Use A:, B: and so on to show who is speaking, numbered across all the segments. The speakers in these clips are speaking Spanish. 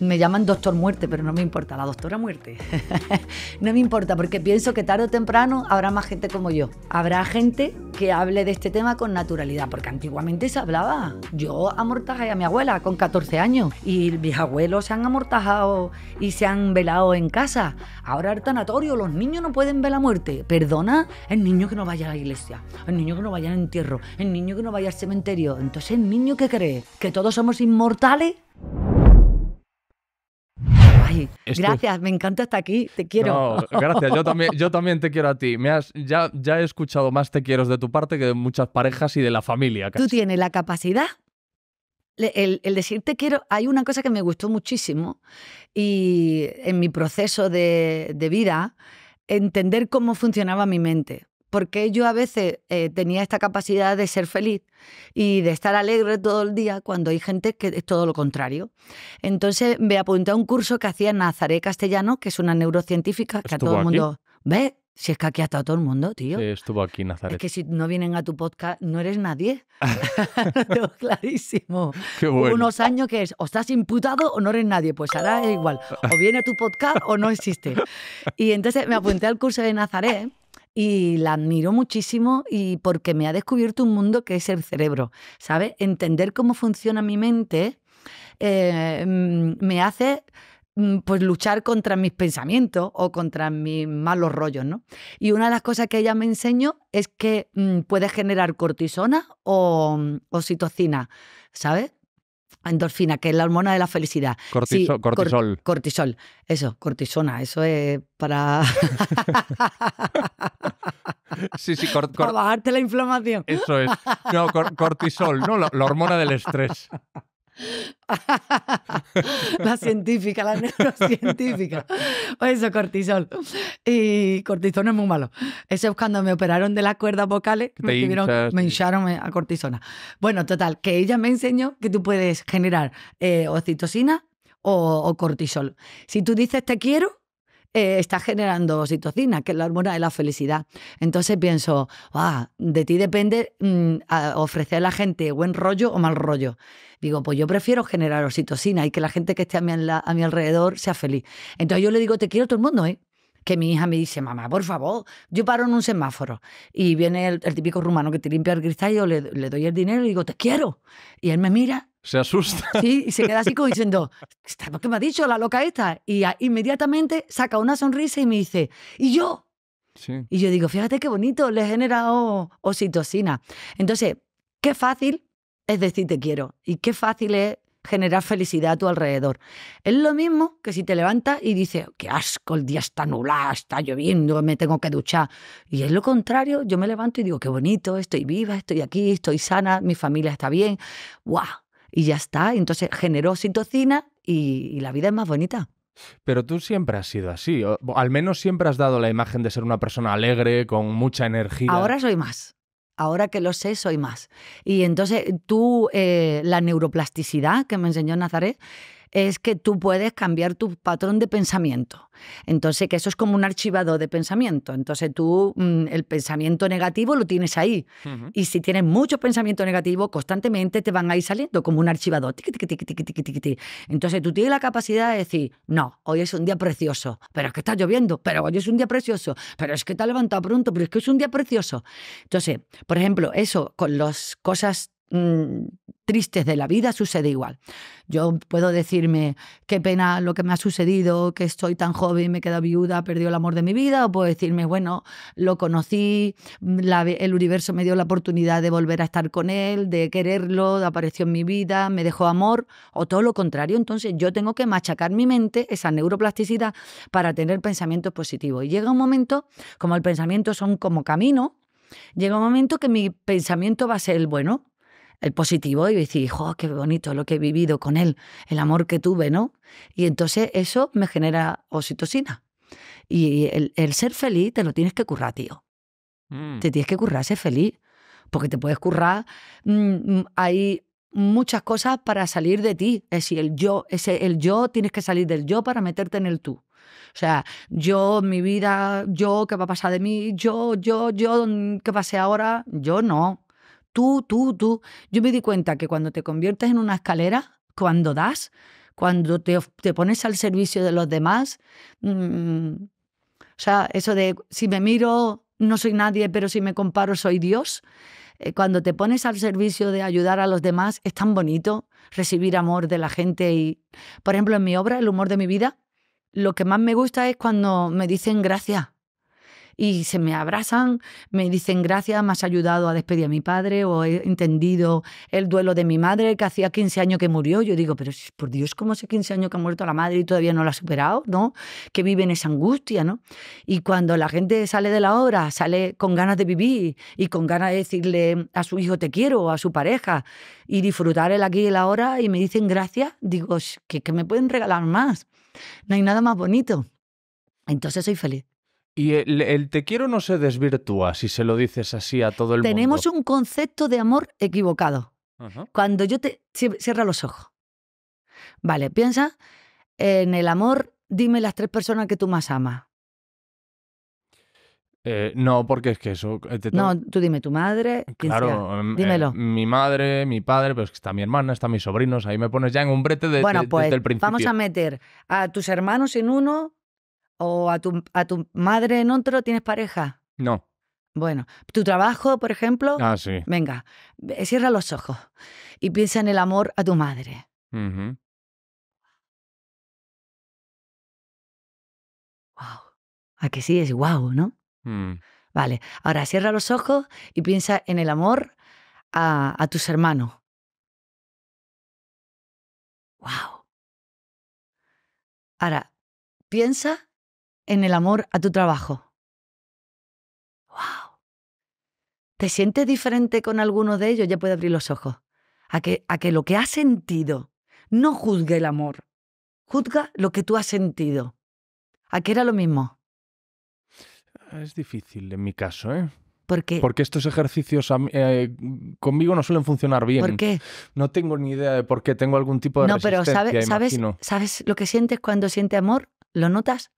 A: me llaman doctor muerte, pero no me importa, la doctora muerte. no me importa, porque pienso que tarde o temprano habrá más gente como yo. Habrá gente que hable de este tema con naturalidad, porque antiguamente se hablaba. Yo amortajé a mi abuela con 14 años y mis abuelos se han amortajado y se han velado en casa. Ahora el tanatorio, los niños no pueden ver la muerte. Perdona, el niño que no vaya a la iglesia, el niño que no vaya al entierro, el niño que no vaya al cementerio. Entonces, ¿el niño que cree? ¿Que todos somos inmortales? gracias, me encanta estar aquí, te quiero. gracias,
B: yo también, te quiero a ti. Me has, ya, ya he escuchado más te quiero de tu parte que de muchas parejas y de la familia.
A: Tú tienes la capacidad el, decir te quiero, hay una cosa que me gustó muchísimo y en mi proceso de, vida, entender cómo funcionaba mi mente porque yo a veces eh, tenía esta capacidad de ser feliz y de estar alegre todo el día cuando hay gente que es todo lo contrario. Entonces me apunté a un curso que hacía Nazaré Castellano, que es una neurocientífica que a todo el mundo ve. Si es que aquí ha estado todo el mundo, tío. Sí, estuvo aquí Nazaret. Es que si no vienen a tu podcast, no eres nadie. Lo clarísimo.
B: Qué bueno. Unos
A: años que es, o estás imputado o no eres nadie. Pues ahora es igual. O viene a tu podcast o no existe. Y entonces me apunté al curso de Nazaret y la admiro muchísimo y porque me ha descubierto un mundo que es el cerebro, ¿sabe? Entender cómo funciona mi mente eh, mm, me hace mm, pues luchar contra mis pensamientos o contra mis malos rollos, ¿no? Y una de las cosas que ella me enseñó es que mm, puede generar cortisona o citocina, ¿sabes? endorfina, que es la hormona de la felicidad. cortisol. cortisol, eso, cortisona, eso es para...
B: sí, sí, Para bajarte la inflamación. Eso es. No,
A: cortisol, no, la hormona del estrés. la científica, la neurocientífica. Pues eso, cortisol. Y cortisona es muy malo. eso es cuando me operaron de las cuerdas vocales, me, me hincharon eh, a cortisona. Bueno, total, que ella me enseñó que tú puedes generar eh, o cortisol. Si tú dices te quiero, eh, está generando oxitocina, que es la hormona de la felicidad. Entonces pienso, ah, de ti depende mm, ofrecer a la gente buen rollo o mal rollo. Digo, pues yo prefiero generar oxitocina y que la gente que esté a mi, alrededor sea feliz. Entonces yo le digo, te quiero todo el mundo, ¿eh? que mi hija me dice, mamá, por favor, yo paro en un semáforo. Y viene el, típico rumano que te limpia el cristal, yo le, le, doy el dinero y digo, te quiero. Y él me mira
B: se asusta. Sí, y se queda así
A: como diciendo, que me ha dicho la loca esta? Y inmediatamente saca una sonrisa y me dice, ¿y yo? Sí. Y yo digo, fíjate qué bonito, le he generado oxitocina. Entonces, qué fácil es decir te quiero y qué fácil es generar felicidad a tu alrededor. Es lo mismo que si te levantas y dices, qué asco, el día está nublado, está lloviendo, me tengo que duchar. Y es lo contrario, yo me levanto y digo, qué bonito, estoy viva, estoy aquí, estoy sana, mi familia está bien. ¡Guau! y ya está. Entonces generó citocina y, la vida es más bonita.
B: Pero tú siempre has sido así, al menos siempre has dado la imagen de ser una persona alegre, con mucha energía. Ahora soy
A: más, ahora que lo sé soy más. Y entonces tú, eh, la neuroplasticidad que me enseñó Nazaret, es que tú puedes cambiar tu patrón de pensamiento. Entonces, que eso es como un archivador de pensamiento. Entonces, tú mm, el pensamiento negativo lo tienes ahí. Y si tienes mucho pensamiento negativo, constantemente te van a ir saliendo como un archivador. Entonces, tú tienes la capacidad de decir, no, hoy es un día precioso, pero es que está lloviendo, pero hoy es un día precioso, pero es que te ha levantado pronto, pero es que es un día precioso. Entonces, por ejemplo, eso con las cosas Mm, tristes de la vida sucede igual. Yo puedo decirme, qué pena lo que me ha sucedido, que estoy tan joven, me queda viuda, perdió el amor de mi vida, o puedo decirme, bueno, lo conocí, mm, el universo me dio la oportunidad de volver a estar con él, de quererlo, apareció en mi vida, me dejó amor, o todo lo contrario. Entonces yo tengo que machacar mi mente, esa neuroplasticidad, para tener pensamientos positivos. Y llega un momento, como el pensamiento son como camino, llega un momento que mi pensamiento va a ser el bueno el positivo y decir, ¡jo qué bonito lo que he vivido con él, el amor que tuve, ¿no? Y entonces eso me genera oxitocina. Y el, ser feliz te lo tienes que currar, tío. Mm. Te tienes que currar ser feliz, porque te puedes currar. Mm, hay muchas cosas para salir de ti. Es decir, el yo, ese, el yo tienes que salir del yo para meterte en el tú. O sea, yo, mi vida, yo, ¿qué va a pasar de mí? Yo, yo, yo, ¿qué pasé ahora? Yo no tú, tú, tú. Yo me di cuenta que cuando te conviertes en una escalera, cuando das, cuando te, pones al servicio de los demás, mm, o sea, eso de si me miro no soy nadie, pero si me comparo soy Dios, eh, cuando te pones al servicio de ayudar a los demás, es tan bonito recibir amor de la gente. Y, por ejemplo, en mi obra, El humor de mi vida, lo que más me gusta es cuando me dicen gracias y se me abrazan, me dicen gracias, me has ayudado a despedir a mi padre o he entendido el duelo de mi madre que hacía 15 años que murió. Yo digo, pero por Dios, ¿cómo hace 15 años que ha muerto la madre y todavía no la ha superado? ¿no? Que en esa angustia, ¿no? Y cuando la gente sale de la obra, sale con ganas de vivir y con ganas de decirle a su hijo te quiero, a su pareja, y disfrutar el aquí y el ahora y me dicen gracias, digo, ¿qué que me pueden regalar más. No hay nada más bonito. Entonces soy feliz.
B: Y el, te quiero no se desvirtúa si se lo dices así a todo el mundo. Tenemos
A: un concepto de amor equivocado. Cuando yo te. Cierra los ojos. Vale, piensa en el amor, dime las tres personas que tú más amas.
B: Eh, no, porque es que eso. Eh, no,
A: tú dime tu madre. Claro, em, em, dímelo.
B: mi madre, mi padre, pues está mi hermana, está mis sobrinos. Ahí me pones ya en un brete de, pues el principio. Vamos a
A: meter a tus hermanos en uno, ¿O a tu, madre en otro tienes pareja? No. Bueno, tu trabajo, por ejemplo. Ah, sí. Venga, cierra los ojos y piensa en el amor a tu madre. ¡Guau! A que sí es guau, ¿no? Mm. Vale, ahora cierra los ojos y piensa en el amor a, a tus hermanos. Wow. Ahora, piensa en el amor a tu trabajo? ¡Wow! ¿Te sientes diferente con alguno de ellos? Ya puede abrir los ojos. A que, a que lo que has sentido no juzgue el amor. Juzga lo que tú has sentido. ¿A qué era lo mismo?
B: Es difícil en mi caso, ¿eh? ¿Por qué? Porque estos ejercicios eh, conmigo no suelen funcionar bien. ¿Por qué? No tengo ni idea de por qué. Tengo algún tipo de no, pero ¿sabes, ¿sabes,
A: ¿sabes lo que sientes cuando sientes amor? ¿Lo notas?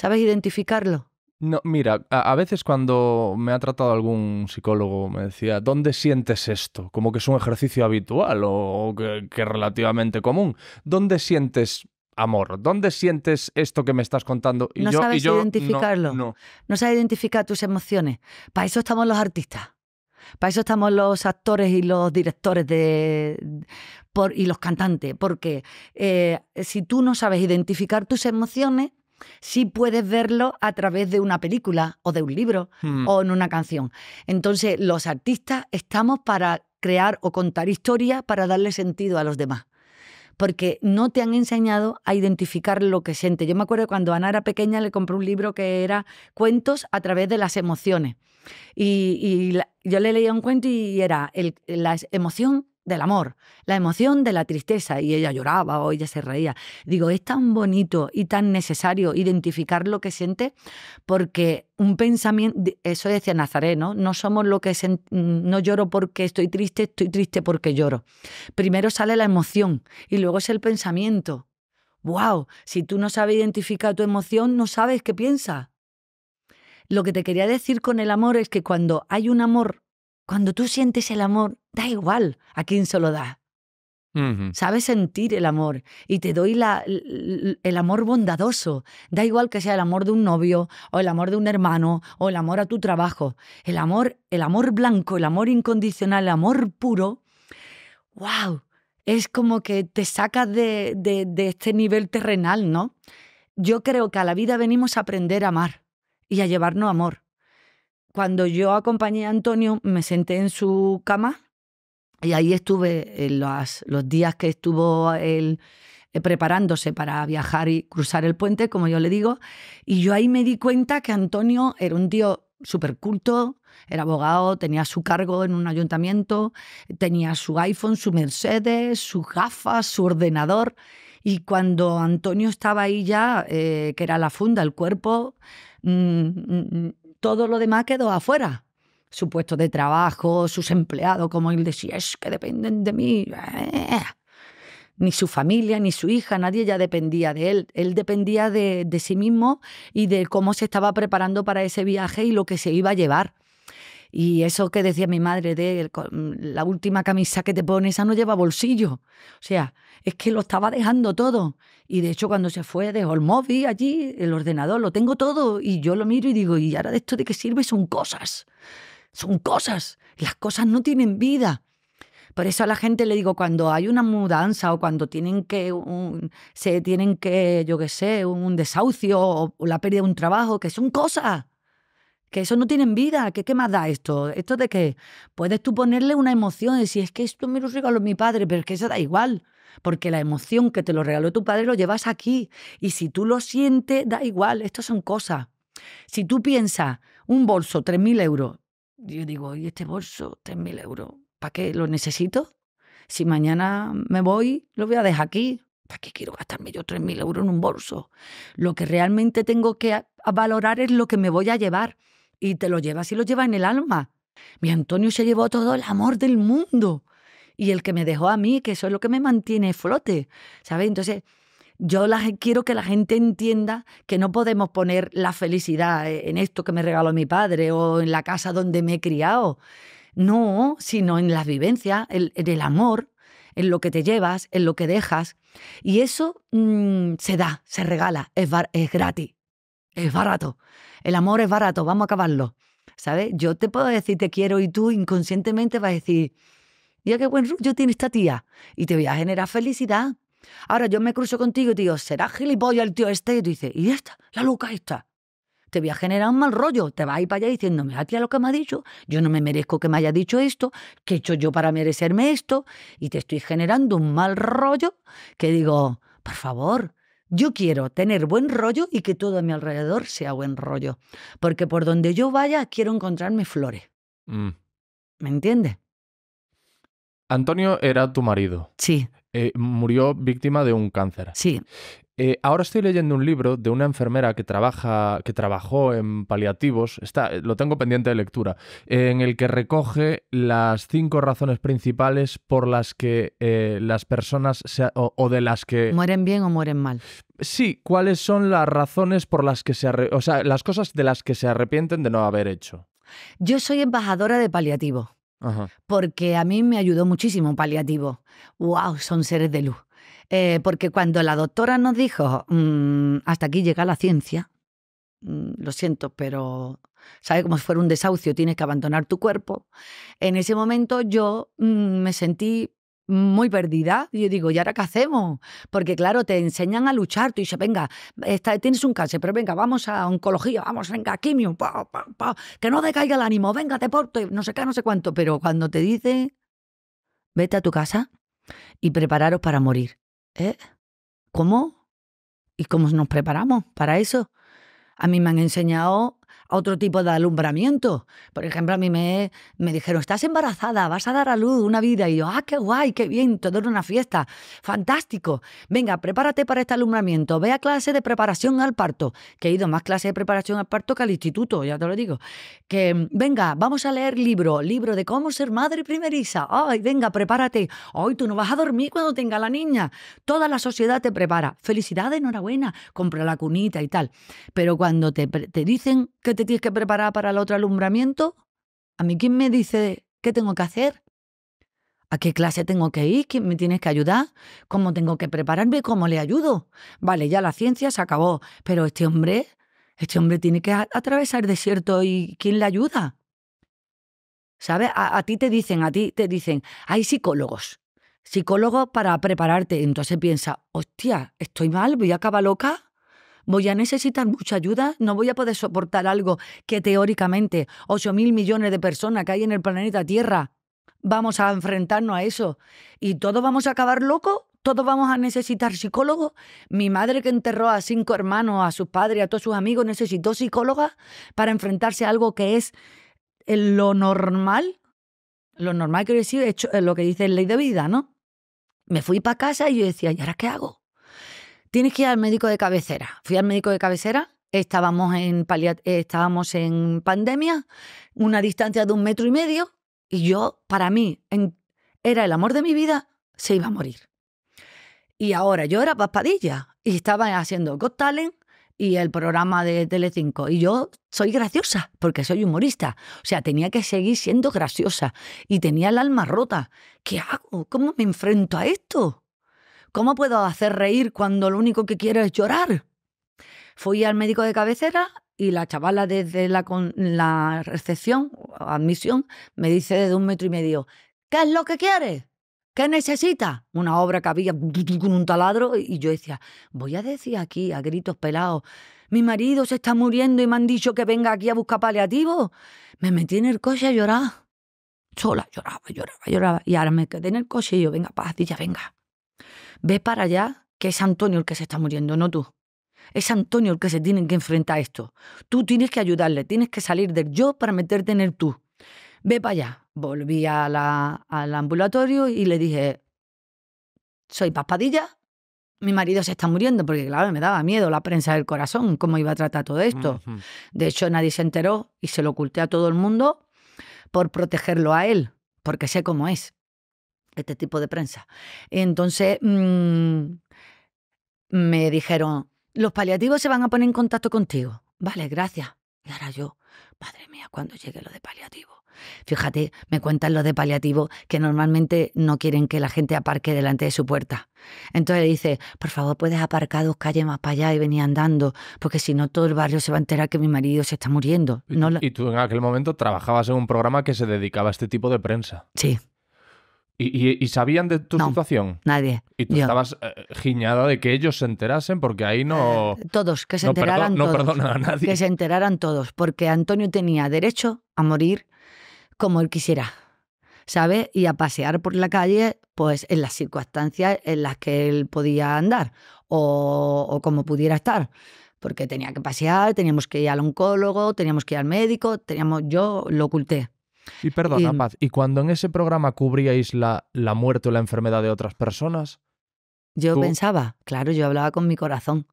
A: ¿Sabes identificarlo?
B: No, mira, a, veces cuando me ha tratado algún psicólogo me decía, ¿dónde sientes esto? Como que es un ejercicio habitual o, que, es relativamente común. ¿Dónde sientes amor? ¿Dónde sientes esto que me estás contando? Y no sabes identificarlo.
A: No, sabes identificar tus emociones. Para eso estamos los artistas. Para eso estamos los actores y los directores de, y los cantantes. Porque eh, si tú no sabes identificar tus emociones, si puedes verlo a través de una película o de un libro hmm. o en una canción. Entonces, los artistas estamos para crear o contar historias para darle sentido a los demás. Porque no te han enseñado a identificar lo que siente. Yo me acuerdo cuando Ana era pequeña le compré un libro que era Cuentos a través de las emociones. Y, yo le leía un cuento y era la emoción del amor, la emoción de la tristeza, y ella lloraba o ella se reía. Digo, es tan bonito y tan necesario identificar lo que siente porque un pensamiento, eso decía Nazareno, no somos lo que no lloro porque estoy triste, estoy triste porque lloro. Primero sale la emoción y luego es el pensamiento. ¡Wow! Si tú no sabes identificar tu emoción, no sabes qué piensas. Lo que te quería decir con el amor es que cuando hay un amor cuando tú sientes el amor, da igual a quién se lo da. Sabes sentir el amor y te doy la, el, amor bondadoso. Da igual que sea el amor de un novio o el amor de un hermano o el amor a tu trabajo. El amor, el amor blanco, el amor incondicional, el amor puro. ¡Wow! Es como que te sacas de, de este nivel terrenal, ¿no? Yo creo que a la vida venimos a aprender a amar y a llevarnos amor cuando yo acompañé a Antonio, me senté en su cama y ahí estuve en eh, los, días que estuvo él eh, preparándose para viajar y cruzar el puente, como yo le digo, y yo ahí me di cuenta que Antonio era un tío súper culto, era abogado, tenía su cargo en un ayuntamiento, tenía su iPhone, su Mercedes, sus gafas, su ordenador. Y cuando Antonio estaba ahí ya, eh, que era la funda, el cuerpo, mm, mm, mm, todo lo demás quedó afuera. Su puesto de trabajo, sus empleados, como él decía, es que dependen de mí. Eh. Ni su familia, ni su hija, nadie ya dependía de él. Él dependía de, de sí mismo y de cómo se estaba preparando para ese viaje y lo que se iba a llevar. Y eso que decía mi madre de mm, la última camisa que te pones, esa no lleva bolsillo. O sea, es que lo estaba dejando todo. Y de hecho, cuando se fue, dejó el móvil allí, el ordenador, lo tengo todo. Y yo lo miro y digo, ¿y ahora de esto de qué sirve? Son cosas. Son cosas. Las cosas no tienen vida. Por eso a la gente le digo, cuando hay una mudanza o cuando tienen que, se tienen que, yo qué sé, un desahucio o la pérdida de un trabajo, que son cosas que eso no tienen vida, que qué más da esto, esto de que puedes tú ponerle una emoción y decir, es que esto me lo regaló mi padre, pero es que eso da igual, porque la emoción que te lo regaló tu padre lo llevas aquí, y si tú lo sientes, da igual, esto son cosas. Si tú piensas, un bolso, 3.000 euros, yo digo, ¿y este bolso, 3.000 euros? ¿Para qué lo necesito? Si mañana me voy, lo voy a dejar aquí. ¿Para qué quiero gastarme yo 3.000 euros en un bolso? Lo que realmente tengo que valorar es lo que me voy a llevar y te lo llevas y lo lleva en el alma. Mi Antonio se llevó todo el amor del mundo y el que me dejó a mí, que eso es lo que me mantiene flote, ¿sabes? Entonces, yo quiero que la gente entienda que no podemos poner la felicidad e, en esto que me regaló mi padre o en la casa donde me he criado. No, sino en las vivencias, en, el amor, en lo que te llevas, en lo que dejas. Y eso mm, se da, se regala, es gratis. Es barato. El amor es barato, vamos a acabarlo. ¿Sabes? Yo te puedo decir te quiero y tú inconscientemente vas a decir, ya qué buen rollo tiene esta tía. Y te voy a generar felicidad. Ahora yo me cruzo contigo y te digo, será gilipollas el tío este. Y tú dices, ¿y esta? La loca esta. Te voy a generar un mal rollo. Te vas a ir para allá diciendo, mira tía lo que me ha dicho. Yo no me merezco que me haya dicho esto. ¿Qué he hecho yo para merecerme esto? Y te estoy generando un mal rollo que digo, por favor, yo quiero tener buen rollo y que todo a mi alrededor sea buen rollo, porque por donde yo vaya quiero encontrarme flores. Mm. ¿Me entiendes?
B: Antonio era tu marido. Sí. Eh, murió víctima de un cáncer. Sí. Eh, ahora estoy leyendo un libro de una enfermera que trabaja, que trabajó en paliativos, está, eh, lo tengo pendiente de lectura, en el que recoge las cinco razones principales por las que eh, las personas o, de las que
A: mueren bien o mueren
B: mal. Sí, cuáles son las razones por las que se, o sea, las cosas de las que se arrepienten de no haber hecho.
A: Yo soy embajadora de paliativos. Porque a mí me ayudó muchísimo paliativo. ¡Wow! Son seres de luz. Eh, porque cuando la doctora nos dijo, mm, hasta aquí llega la ciencia, mm, lo siento, pero sabe Como si fuera un desahucio, tienes que abandonar tu cuerpo. En ese momento yo mm, me sentí muy perdida. Y yo digo, ¿y ahora qué hacemos? Porque claro, te enseñan a luchar. Tú dices, venga, tienes un cáncer, pero venga, vamos a oncología, vamos, venga, quimio, pa, que no caiga el ánimo, venga, te porto, no sé qué, no sé cuánto. Pero cuando te dicen, vete a tu casa y prepararos para morir. ¿Eh? ¿Cómo? ¿Y cómo nos preparamos para eso? A mí me han enseñado otro tipo de alumbramiento. Por ejemplo, a mí me, me dijeron, estás embarazada, vas a dar a luz una vida. Y yo, ah, qué guay, qué bien, te doy una fiesta. Fantástico. Venga, prepárate para este alumbramiento. Ve a clase de preparación al parto, que he ido más clase de preparación al parto que al instituto, ya te lo digo. Que venga, vamos a leer libro, libro de cómo ser madre primeriza. Ay, venga, prepárate. Hoy tú no vas a dormir cuando tenga la niña. Toda la sociedad te prepara. Felicidades, enhorabuena, compra la cunita y tal. Pero cuando te, te dicen que te tienes que preparar para el otro alumbramiento? ¿A mí quién me dice qué tengo que hacer? ¿A qué clase tengo que ir? ¿Quién me tienes que ayudar? ¿Cómo tengo que prepararme? ¿Cómo le ayudo? Vale, ya la ciencia se acabó, pero este hombre, este hombre tiene que atravesar el desierto y ¿quién le ayuda? ¿Sabes? A, ti te dicen, a ti te dicen, hay psicólogos, psicólogos para prepararte. Entonces piensa, hostia, estoy mal, voy a acabar loca voy a necesitar mucha ayuda, no voy a poder soportar algo que teóricamente 8 mil millones de personas que hay en el planeta Tierra, vamos a enfrentarnos a eso y todos vamos a acabar locos. Todos vamos a necesitar psicólogos. Mi madre que enterró a cinco hermanos, a sus padres, a todos sus amigos, necesitó psicóloga para enfrentarse a algo que es lo normal. Lo normal que decir es lo que dice la ley de vida, ¿no? Me fui para casa y yo decía, ¿y ahora qué hago? Tienes que ir al médico de cabecera. Fui al médico de cabecera, estábamos en, eh, en pandemia, una distancia de un metro y medio, y yo, para mí, era el amor de mi vida, se iba a morir. Y ahora yo era paspadilla y estaba haciendo Got Talent y el programa de Telecinco. Y yo soy graciosa porque soy humorista. O sea, tenía que seguir siendo graciosa y tenía el alma rota. ¿Qué hago? ¿Cómo me enfrento a esto? ¿Cómo puedo hacer reír cuando lo único que quiero es llorar? Fui al médico de cabecera y la chavala desde la, recepción, admisión, me dice desde un metro y medio, ¿qué es lo que quieres? ¿Qué necesita? Una obra que había con un taladro y yo decía, voy a decir aquí a gritos pelados, mi marido se está muriendo y me han dicho que venga aquí a buscar paliativos. Me metí en el coche a llorar. Sola, lloraba, lloraba, lloraba. Y ahora me quedé en el coche y yo, venga, paz, ya venga. Ve para allá que es Antonio el que se está muriendo, no tú. Es Antonio el que se tiene que enfrentar a esto. Tú tienes que ayudarle, tienes que salir del yo para meterte en el tú. Ve para allá. Volví al ambulatorio y le dije, soy paspadilla, mi marido se está muriendo, porque claro, me daba miedo la prensa del corazón, cómo iba a tratar todo esto. De hecho, nadie se enteró y se lo oculté a todo el mundo por protegerlo a él, porque sé cómo es este tipo de prensa. Entonces mm, me dijeron, los paliativos se van a poner en contacto contigo. Vale, gracias. Y ahora yo, madre mía, cuando llegue lo de paliativo. Fíjate, me cuentan los de paliativo que normalmente no quieren que la gente aparque delante de su puerta. Entonces le dice, por favor, puedes aparcar dos calles más para allá y venir andando, porque si no todo el barrio se va a enterar que mi marido se está muriendo. No
B: Y tú en aquel momento trabajabas en un programa que se dedicaba a este tipo de prensa. Sí. ¿Y, y, sabían de tu situación? Nadie. Y tú estabas eh, giñada de que ellos se enterasen, porque ahí no. Eh,
A: todos, que se enteraran todos. No a nadie. Que se enteraran todos, porque Antonio tenía derecho a morir como él quisiera, ¿sabes? Y a pasear por la calle, pues en las circunstancias en las que él podía andar o, o como pudiera estar. Porque tenía que pasear, teníamos que ir al oncólogo, teníamos que ir al médico, teníamos. Yo lo oculté
B: y perdona, em, ¿y cuando en ese programa cubríais la, la muerte o la enfermedad de otras personas?
A: Yo pensaba, claro, yo hablaba con mi corazón.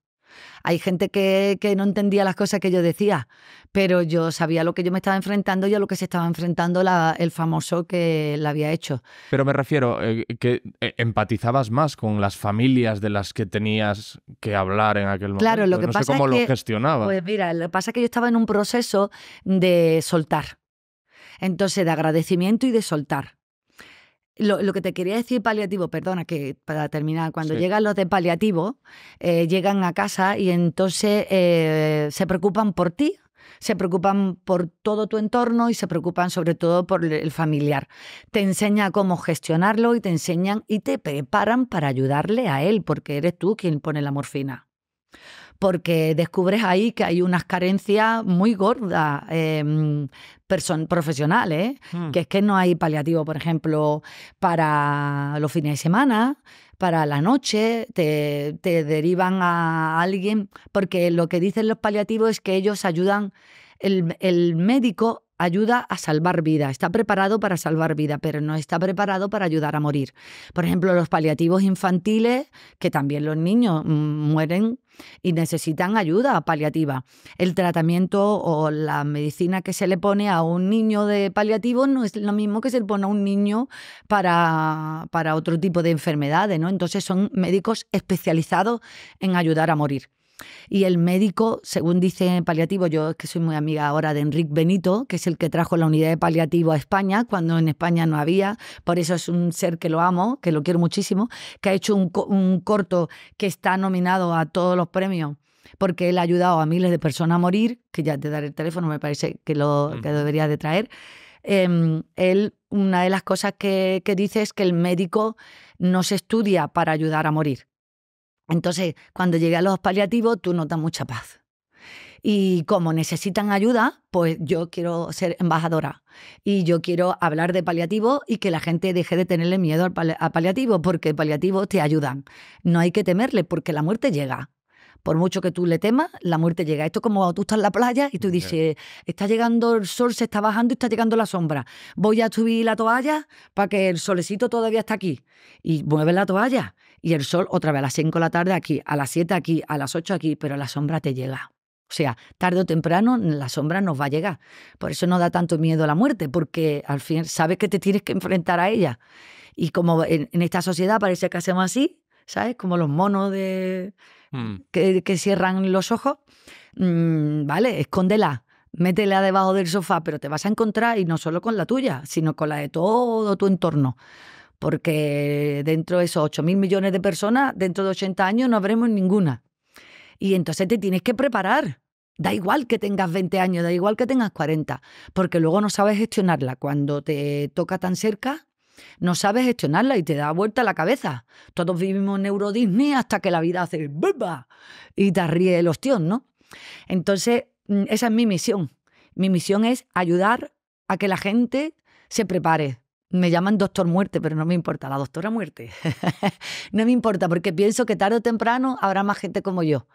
A: Hay gente que, no entendía las cosas que yo decía, pero yo sabía lo que yo me estaba enfrentando y a lo que se estaba enfrentando la, el famoso que la había hecho.
B: Pero me refiero eh, que eh, empatizabas más con las familias de las que tenías que hablar en aquel momento. Claro, lo que no pasa sé cómo lo Pues
A: mira, lo que pasa es que yo estaba en un proceso de soltar. Entonces, de agradecimiento y de soltar. Lo, que te quería decir paliativo, perdona, que para terminar, cuando llegan los de paliativo, eh, llegan a casa y entonces eh, se preocupan por ti, se preocupan por todo tu entorno y se preocupan sobre todo por el familiar. Te enseña cómo gestionarlo y te enseñan y te preparan para ayudarle a él, porque eres tú quien pone la morfina porque descubres ahí que hay unas carencias muy gordas em, profesionales, hmm. que es que no hay paliativo, por ejemplo, para los fines de semana, para la noche, te, te derivan a alguien, porque lo que dicen los paliativos es que ellos ayudan, el, el médico ayuda a salvar vida, está preparado para salvar vida, pero no está preparado para ayudar a morir. Por ejemplo, los paliativos infantiles, que también los niños mm, mueren y necesitan ayuda paliativa. El tratamiento o la medicina que se le pone a un niño de paliativo no es lo mismo que se le pone a un niño para, para otro tipo de enfermedades, ¿no? Entonces son médicos especializados en ayudar a morir. Y el médico, según dice paliativo, yo que soy muy amiga ahora de Enrique Benito, que es el que trajo la unidad de paliativo a España, cuando en España no había, por eso es un ser que lo amo, que lo quiero muchísimo, que ha hecho un, corto que está nominado a todos los premios porque él ha ayudado a miles de personas a morir, que ya te daré el teléfono, me parece que lo que de traer. Em, él, una de las cosas que, que dice es que el médico no se estudia para ayudar a morir, entonces, cuando llegué a los paliativos, tú notas mucha paz. Y como necesitan ayuda, pues yo quiero ser embajadora y yo quiero hablar de paliativos y que la gente deje de tenerle miedo al a paliativo, porque paliativos te ayudan. No hay que temerle, porque la muerte llega. Por mucho que tú le temas, la muerte llega. Esto es como tú estás en la playa y tú dices, está llegando el sol, se está bajando y está llegando la sombra. Voy a subir la toalla para que el solecito todavía está aquí. Y mueve la toalla y el sol otra vez a las 5 de la tarde aquí, a las 7 aquí, a las 8 aquí, pero la sombra te llega. O sea, tarde o temprano la sombra nos va a llegar. Por eso no da tanto miedo a la muerte, porque al fin sabes que te tienes que enfrentar a ella. Y como en, esta sociedad parece que hacemos así, ¿sabes? Como los monos de hmm. que, cierran los ojos. Mm, vale, escóndela, métela debajo del sofá, pero te vas a encontrar y no solo con la tuya, sino con la de todo tu entorno porque dentro de esos 8 mil millones de personas, dentro de 80 años no habremos ninguna. Y entonces te tienes que preparar. Da igual que tengas 20 años, da igual que tengas 40, porque luego no sabes gestionarla. Cuando te toca tan cerca, no sabes gestionarla y te da vuelta la cabeza. Todos vivimos neurodisney hasta que la vida hace ¡bumba! y te ríe el ostión, ¿no? Entonces, mm, esa es mi misión. Mi misión es ayudar a que la gente se prepare, me llaman doctor muerte, pero no me importa, la doctora muerte. no me importa porque pienso que tarde o temprano habrá más gente como yo.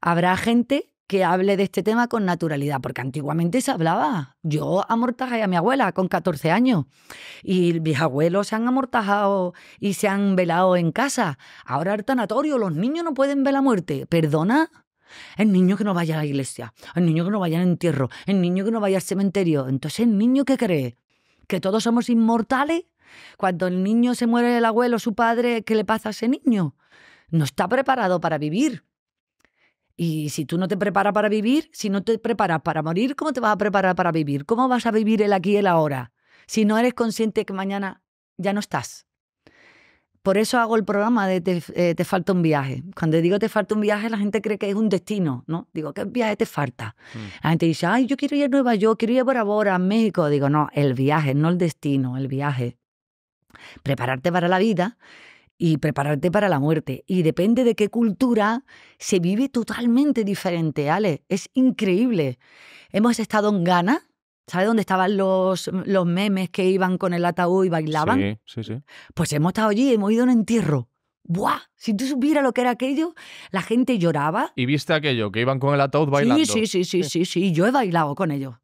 A: Habrá gente que hable de este tema con naturalidad, porque antiguamente se hablaba. Yo amortajé a mi abuela con 14 años y mis abuelos se han amortajado y se han velado en casa. Ahora el tanatorio, los niños no pueden ver la muerte. ¿Perdona? El niño que no vaya a la iglesia, el niño que no vaya al entierro, el niño que no vaya al cementerio. Entonces, ¿el niño que cree? que todos somos inmortales. Cuando el niño se muere el abuelo, su padre, ¿qué le pasa a ese niño? No está preparado para vivir. Y si tú no te preparas para vivir, si no te preparas para morir, ¿cómo te vas a preparar para vivir? ¿Cómo vas a vivir el aquí y el ahora? Si no eres consciente que mañana ya no estás. Por eso hago el programa de eh, te, falta un viaje. Cuando digo te falta un viaje, la gente cree que es un destino, ¿no? Digo, ¿qué viaje te falta? Mm. La gente dice, ay, yo quiero ir a Nueva York, quiero ir a Bora a México. Digo, no, el viaje, no el destino, el viaje. Prepararte para la vida y prepararte para la muerte. Y depende de qué cultura, se vive totalmente diferente, Ale. Es increíble. Hemos estado en Ghana, ¿Sabes dónde estaban los, memes que iban con el ataúd y bailaban? Sí, sí, sí. Pues hemos estado allí, hemos ido a un entierro. ¡Buah! Si tú supieras lo que era aquello, la gente lloraba.
B: ¿Y viste aquello? Que iban con el ataúd bailando. Sí, sí, sí, sí, sí,
A: sí. Yo he bailado con ellos.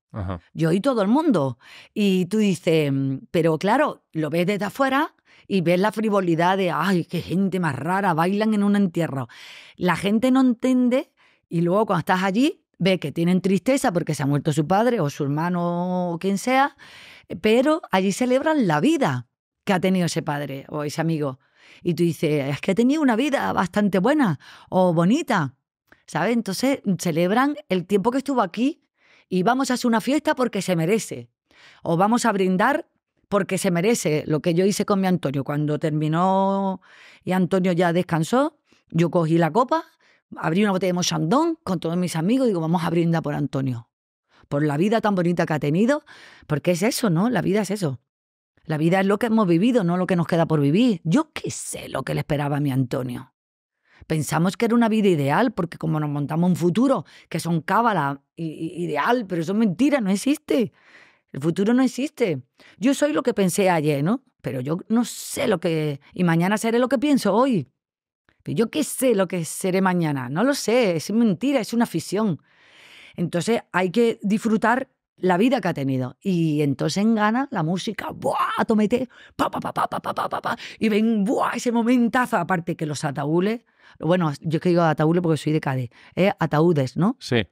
A: Yo y todo el mundo. Y tú dices, mm, pero claro, lo ves desde afuera y ves la frivolidad de, ay, qué gente más rara, bailan en un entierro. La gente no entiende y luego cuando estás allí, ve que tienen tristeza porque se ha muerto su padre o su hermano o quien sea, pero allí celebran la vida que ha tenido ese padre o ese amigo. Y tú dices, es que ha tenido una vida bastante buena o bonita, ¿sabes? Entonces celebran el tiempo que estuvo aquí y vamos a hacer una fiesta porque se merece. O vamos a brindar porque se merece lo que yo hice con mi Antonio. Cuando terminó y Antonio ya descansó, yo cogí la copa abrí una botella de Mochandón con todos mis amigos y digo, vamos a brindar por Antonio, por la vida tan bonita que ha tenido, porque es eso, ¿no? La vida es eso. La vida es lo que hemos vivido, no lo que nos queda por vivir. Yo qué sé lo que le esperaba a mi Antonio. Pensamos que era una vida ideal, porque como nos montamos un futuro, que son cábala, ideal, pero eso es mentira, no existe. El futuro no existe. Yo soy lo que pensé ayer, ¿no? Pero yo no sé lo que... Y mañana seré lo que pienso hoy yo qué sé lo que seré mañana, no lo sé, es mentira, es una afición. Entonces hay que disfrutar la vida que ha tenido. Y entonces en gana la música, ¡buah! Tomete, pa, pa, pa, pa, pa, pa, pa, pa, y ven, ¡buah! Ese momentazo, aparte que los ataúdes, bueno, yo que digo ataúdes porque soy de Cádiz, ¿eh? ataúdes, ¿no? Sí.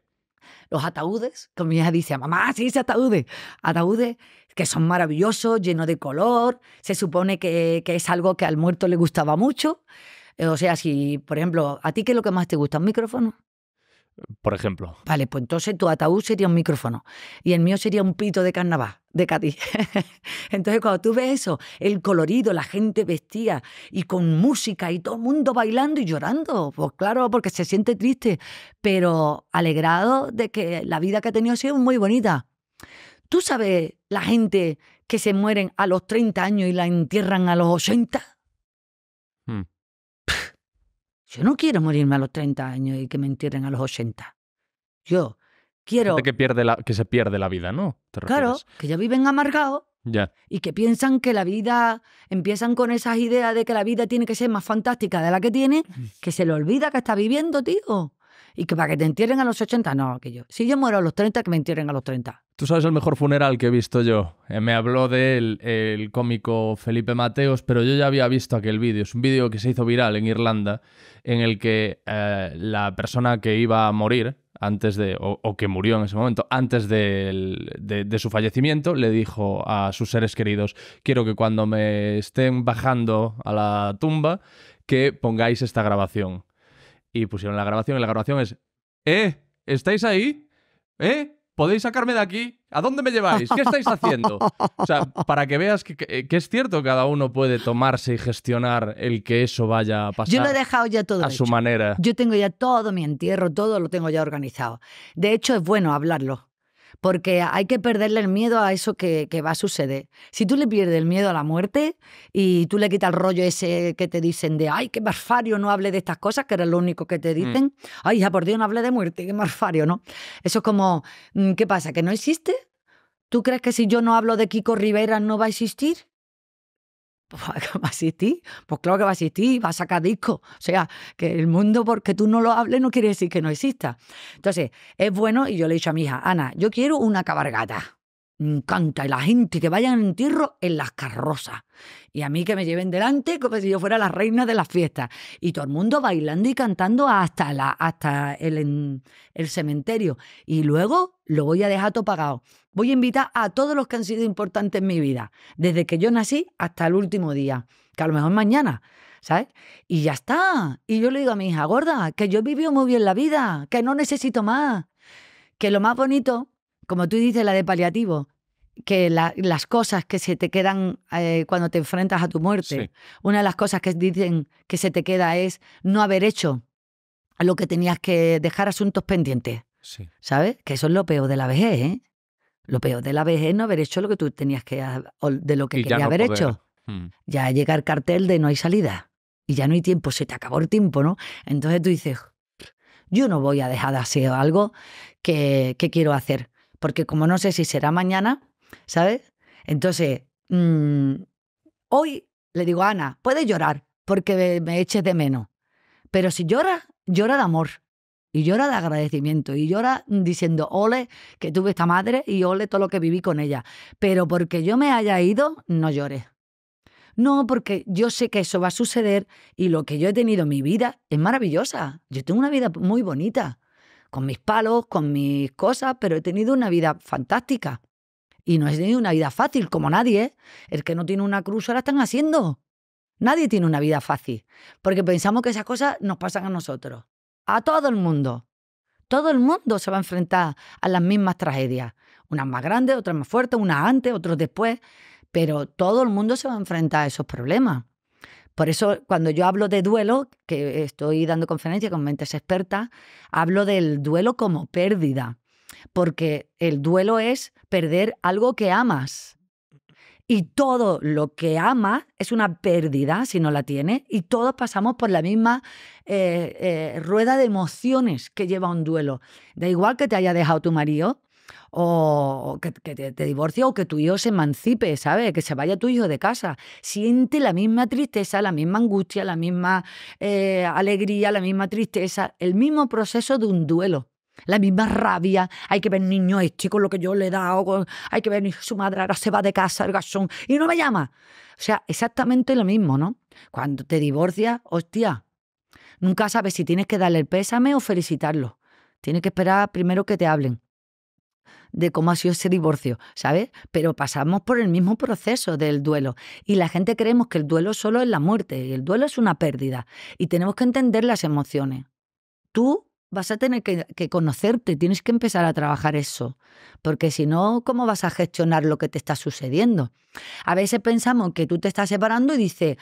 A: Los ataúdes, como mi hija dice, mamá, sí, ese ataúdes. Ataúdes que son maravillosos, llenos de color, se supone que, que es algo que al muerto le gustaba mucho. Eh, o sea, si, por ejemplo, ¿a ti qué es lo que más te gusta? ¿Un micrófono? Por ejemplo. Vale, pues entonces tu ataúd sería un micrófono y el mío sería un pito de carnaval, de Cádiz. entonces cuando tú ves eso, el colorido, la gente vestida y con música y todo el mundo bailando y llorando, pues claro, porque se siente triste, pero alegrado de que la vida que ha tenido ha sido muy bonita. ¿Tú sabes la gente que se mueren a los 30 años y la entierran a los 80? Yo no quiero morirme a los 30 años y que me entierren a los 80. Yo quiero...
B: Que, pierde la, que se pierde la vida, ¿no? claro,
A: que ya viven amargados ya. y que piensan que la vida, empiezan con esas ideas de que la vida tiene que ser más fantástica de la que tiene, mm. que se le olvida que está viviendo, tío. Y que para que te entierren a los 80, no, aquello. Si yo muero a los 30, que me entierren a los 30.
B: Tú sabes el mejor funeral que he visto yo. Eh, me habló del el cómico Felipe Mateos, pero yo ya había visto aquel vídeo. Es un vídeo que se hizo viral en Irlanda, en el que eh, la persona que iba a morir antes de, o, que murió en ese momento, antes de, de, su fallecimiento, le dijo a sus seres queridos, quiero que cuando me estén bajando a la tumba, que pongáis esta grabación. Y pusieron la grabación y la grabación es, ¿eh? ¿Estáis ahí? ¿Eh? ¿Podéis sacarme de aquí? ¿A dónde me lleváis? ¿Qué estáis haciendo? O sea, para que veas que, es cierto, cada uno puede tomarse y gestionar el que eso vaya a pasar. Yo lo he dejado ya todo. A su manera.
A: Yo tengo ya todo mi entierro, todo lo tengo ya organizado. De hecho, es bueno hablarlo porque hay que perderle el miedo a eso que, va a suceder. Si tú le pierdes el miedo a la muerte y tú le quitas el rollo ese que te dicen de, ay, qué marfario, no hable de estas cosas, que era lo único que te mm. dicen, ay, ya por Dios, no hable de muerte, qué marfario, ¿no? Eso es como, mm, ¿qué pasa? ¿Que no existe? ¿Tú crees que si yo no hablo de Kiko Rivera no va a existir? Pues, va a existir, pues claro que va a existir, va a sacar disco, O sea, que el mundo, porque tú no lo hables, no quiere decir que no exista. Entonces, es bueno, y yo le he dicho a mi hija, Ana, yo quiero una cabargata me encanta. Y la gente que vayan en entierro en las carrozas. Y a mí que me lleven delante como si yo fuera la reina de las fiestas. Y todo el mundo bailando y cantando hasta, la, hasta el, el cementerio. Y luego lo voy a dejar todo pagado. Voy a invitar a todos los que han sido importantes en mi vida, desde que yo nací hasta el último día, que a lo mejor mañana. ¿sabes? Y ya está. Y yo le digo a mi hija, gorda, que yo he vivido muy bien la vida, que no necesito más. Que lo más bonito, como tú dices, la de paliativo, que las cosas que se te quedan eh, cuando te enfrentas a tu muerte, una de las cosas que dicen que se te queda es no haber hecho lo que tenías que dejar asuntos pendientes. ¿Sabes? Que eso es lo peor de la vejez, ¿eh? Lo peor de la vejez es no haber hecho lo que tú tenías que de lo que quería haber hecho. Mm. Ya llega el cartel de no hay salida y ya no hay tiempo, se te acabó el tiempo, ¿no? Entonces tú dices, yo no voy a dejar de hacer algo que quiero hacer, porque como no sé si será mañana, ¿sabes? Entonces, mm, hoy le digo a Ana, puedes llorar porque me, me eches de menos, pero si lloras, llora de amor. Y llora de agradecimiento, y llora diciendo, ole, que tuve esta madre, y ole todo lo que viví con ella. Pero porque yo me haya ido, no llores. No, porque yo sé que eso va a suceder y lo que yo he tenido en mi vida es maravillosa. Yo tengo una vida muy bonita, con mis palos, con mis cosas, pero he tenido una vida fantástica. Y no es ni una vida fácil, como nadie. ¿eh? El que no tiene una cruz ahora están haciendo. Nadie tiene una vida fácil, porque pensamos que esas cosas nos pasan a nosotros, a todo el mundo. Todo el mundo se va a enfrentar a las mismas tragedias, unas más grandes, otras más fuertes, unas antes, otras después, pero todo el mundo se va a enfrentar a esos problemas. Por eso cuando yo hablo de duelo, que estoy dando conferencia con mentes expertas, hablo del duelo como pérdida porque el duelo es perder algo que amas. Y todo lo que ama es una pérdida si no la tiene. Y todos pasamos por la misma eh, eh, rueda de emociones que lleva un duelo. Da igual que te haya dejado tu marido o que, te, te, divorcie o que tu hijo se emancipe, ¿sabes? Que se vaya tu hijo de casa. Siente la misma tristeza, la misma angustia, la misma eh, alegría, la misma tristeza, el mismo proceso de un duelo. La misma rabia. Hay que ver niño este con lo que yo le he dado. Hay que ver su madre ahora se va de casa, el gasón, y no me llama. O sea, exactamente lo mismo, ¿no? Cuando te divorcias, hostia, nunca sabes si tienes que darle el pésame o felicitarlo. Tienes que esperar primero que te hablen de cómo ha sido ese divorcio, ¿sabes? Pero pasamos por el mismo proceso del duelo y la gente creemos que el duelo solo es la muerte y el duelo es una pérdida y tenemos que entender las emociones. Tú vas a tener que, conocerte, tienes que empezar a trabajar eso, porque si no, ¿cómo vas a gestionar lo que te está sucediendo? A veces pensamos que tú te estás separando y dices,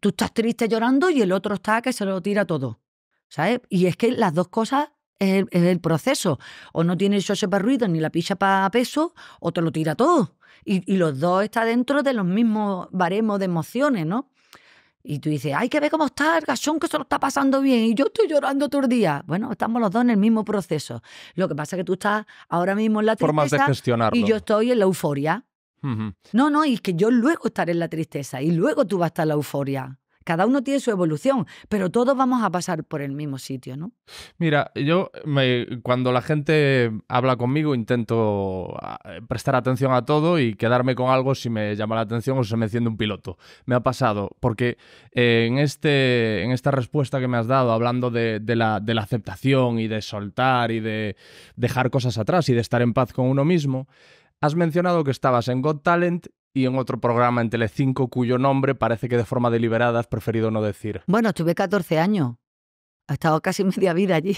A: tú estás triste llorando y el otro está que se lo tira todo, ¿sabes? Y es que las dos cosas es el, proceso, o no tienes el para ruido ni la picha para peso, o te lo tira todo. Y, y los dos están dentro de los mismos baremos de emociones, ¿no? Y tú dices, hay que ver cómo está el gachón que se lo está pasando bien y yo estoy llorando todo el día. Bueno, estamos los dos en el mismo proceso. Lo que pasa es que tú estás ahora mismo en la tristeza de y yo estoy en la euforia. No, no, y es que yo luego estaré en la tristeza y luego tú vas a estar en la euforia. Cada uno tiene su evolución, pero todos vamos a pasar por el mismo sitio, ¿no?
B: Mira, yo cuando la gente habla conmigo intento ah, prestar atención a todo y quedarme con algo si me llama la atención o se me enciende un piloto. Me ha pasado, porque eh, en, este, en esta respuesta que me has dado, hablando de, la, de la, aceptación y de soltar y de dejar cosas atrás y de estar en paz con uno mismo, has mencionado que estabas en Got Talent y en otro programa en Telecinco cuyo nombre parece que de forma deliberada has preferido no decir.
A: Bueno, tuve 14 años. Ha estado casi media vida allí.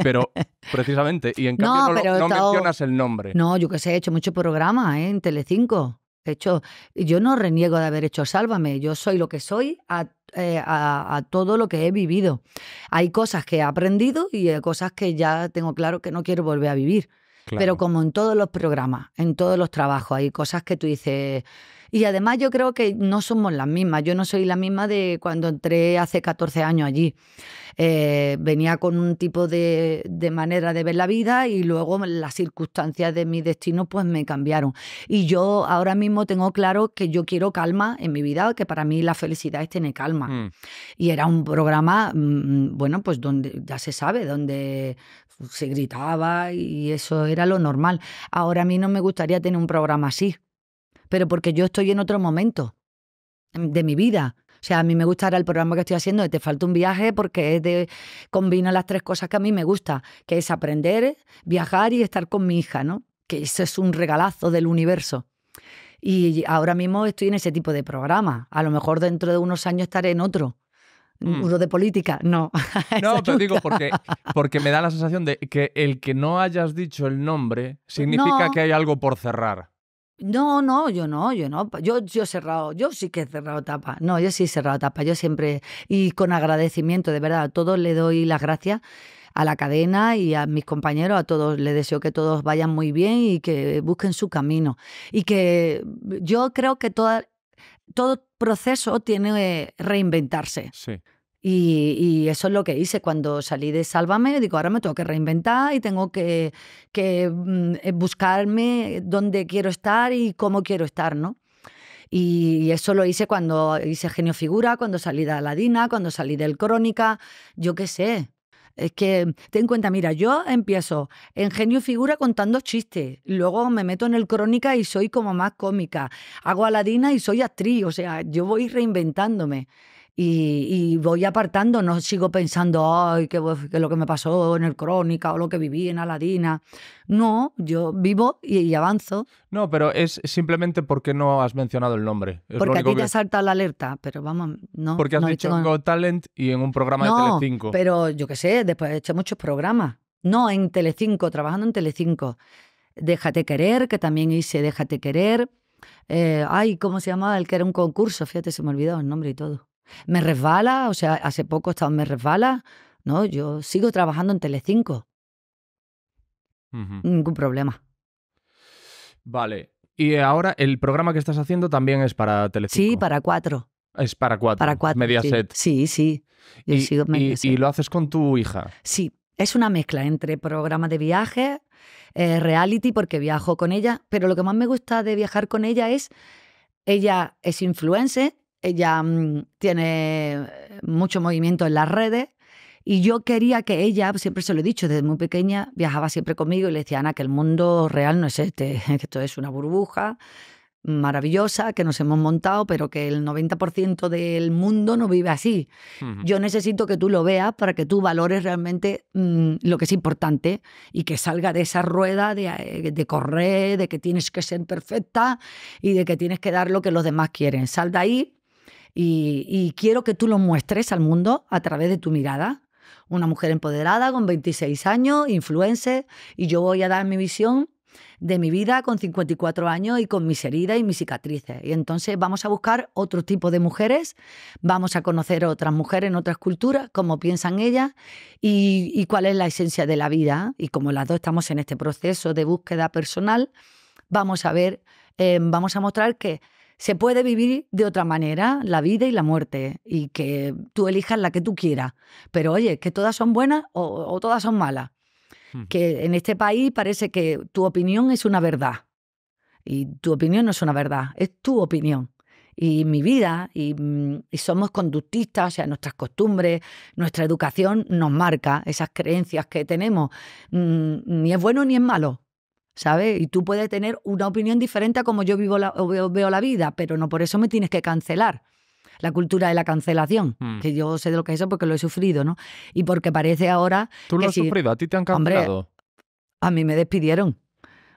B: Pero, precisamente, y en cambio no, mencionas el nombre. No,
A: yo que sé, he hecho muchos programas ¿eh? en Telecinco. He hecho, yo no reniego de haber hecho Sálvame. Yo soy lo que soy a, eh, todo lo que he vivido. Hay cosas que he aprendido y cosas que ya tengo claro que no quiero volver a vivir. Pero como en todos los programas, en todos los trabajos, hay cosas que tú dices, y además yo creo que no somos las mismas. Yo no soy la misma de cuando entré hace 14 años allí. Eh, venía con un tipo de, manera de ver la vida y luego las circunstancias de mi destino pues me cambiaron. Y yo ahora mismo tengo claro que yo quiero calma en mi vida, que para mí la felicidad es tener calma. Mm. Y era un programa, mm, bueno, pues donde ya se sabe, donde se gritaba y eso era lo normal. Ahora a mí no me gustaría tener un programa así pero porque yo estoy en otro momento mm, de mi vida. O sea, a mí me gusta el programa que estoy haciendo de Te falta un viaje porque combina las tres cosas que a mí me gusta, que es aprender, viajar y estar con mi hija, ¿no? Que eso es un regalazo del universo. Y ahora mismo estoy en ese tipo de programa. A lo mejor dentro de unos años estaré en otro. Mm. Uno de política, no. No, te digo porque,
B: porque me da la sensación de que el que no hayas dicho el nombre significa que hay algo por cerrar.
A: No, no, yo no, yo no. Yo, yo he cerrado, yo sí que he cerrado tapa. No, yo sí he cerrado tapa. Yo siempre, y con agradecimiento, de verdad, a todos le doy las gracias a la cadena y a mis compañeros, a todos. Les deseo que todos vayan muy bien y que busquen su camino. Y que yo creo que todo proceso tiene que eh, reinventarse. Sí. Y, eso es lo que hice cuando salí de Sálvame. Digo, ahora me tengo que reinventar y tengo que, que mm, eh, buscarme dónde quiero estar y cómo quiero estar, ¿no? Y eso lo hice cuando hice Genio Figura, cuando salí de Aladina, cuando salí del Crónica, yo qué sé. Es que ten en cuenta, mira, yo empiezo en Genio Figura contando chistes, luego me meto en el Crónica y soy como más cómica, hago Aladina y soy actriz, o sea, yo voy reinventándome. Y, voy apartando, no sigo pensando, ay, qué, lo que me pasó en el Crónica o lo que viví en Aladina. No, yo vivo y, avanzo.
B: No, pero es simplemente porque no has mencionado el nombre. porque a ti te salta
A: la alerta, pero vamos, no. Porque has dicho
B: Talent y en un programa de Telecinco. pero
A: yo qué sé, después he hecho muchos programas. No, en Telecinco, trabajando en Telecinco. Déjate querer, que también hice Déjate querer. Eh, ay, ¿cómo se llamaba? El que era un concurso, fíjate, se me olvidó el nombre y todo. Me resbala, o sea, hace poco he estado Me resbala, no, yo sigo trabajando en Telecinco. 5 Ningún problema.
B: Vale. Y ahora el programa que estás haciendo también es para Telecinco. Sí, para cuatro. Es para cuatro. Para cuatro. Mediaset. Sí, sí. y, lo haces con tu hija.
A: Sí, es una mezcla entre programa de viaje, eh, reality, porque viajo con ella, pero lo que más me gusta de viajar con ella es, ella es influencer ella mm, tiene eh, mucho movimiento en las redes y yo quería que ella, siempre se lo he dicho, desde muy pequeña viajaba siempre conmigo y le decía, Ana, que el mundo real no es este, que esto es una burbuja maravillosa que nos hemos montado, pero que el 90% del mundo no vive así. Yo necesito que tú lo veas para que tú valores realmente mm, lo que es importante y que salga de esa rueda de, eh, de, correr, de que tienes que ser perfecta y de que tienes que dar lo que los demás quieren. Sal de ahí y, quiero que tú lo muestres al mundo a través de tu mirada. Una mujer empoderada con 26 años, influencer, y yo voy a dar mi visión de mi vida con 54 años y con mis heridas y mis cicatrices. Y entonces vamos a buscar otro tipo de mujeres, vamos a conocer otras mujeres en otras culturas, cómo piensan ellas y, cuál es la esencia de la vida. Y como las dos estamos en este proceso de búsqueda personal, vamos a ver, eh, vamos a mostrar que se puede vivir de otra manera la vida y la muerte y que tú elijas la que tú quieras. Pero oye, que todas son buenas o, todas son malas. Que en este país parece que tu opinión es una verdad. Y tu opinión no es una verdad, es tu opinión y mi vida y, mm, y, somos conductistas, o sea, nuestras costumbres, nuestra educación nos marca esas creencias que tenemos. Mm, ni es bueno ni es malo, ¿sabes? Y tú puedes tener una opinión diferente a como yo vivo la, veo, la vida, pero no por eso me tienes que cancelar. La cultura de la cancelación, mm. que yo sé de lo que es eso porque lo he sufrido, ¿no? Y porque parece ahora. Tú lo has sufrido, a ti te han cancelado. a mí me despidieron.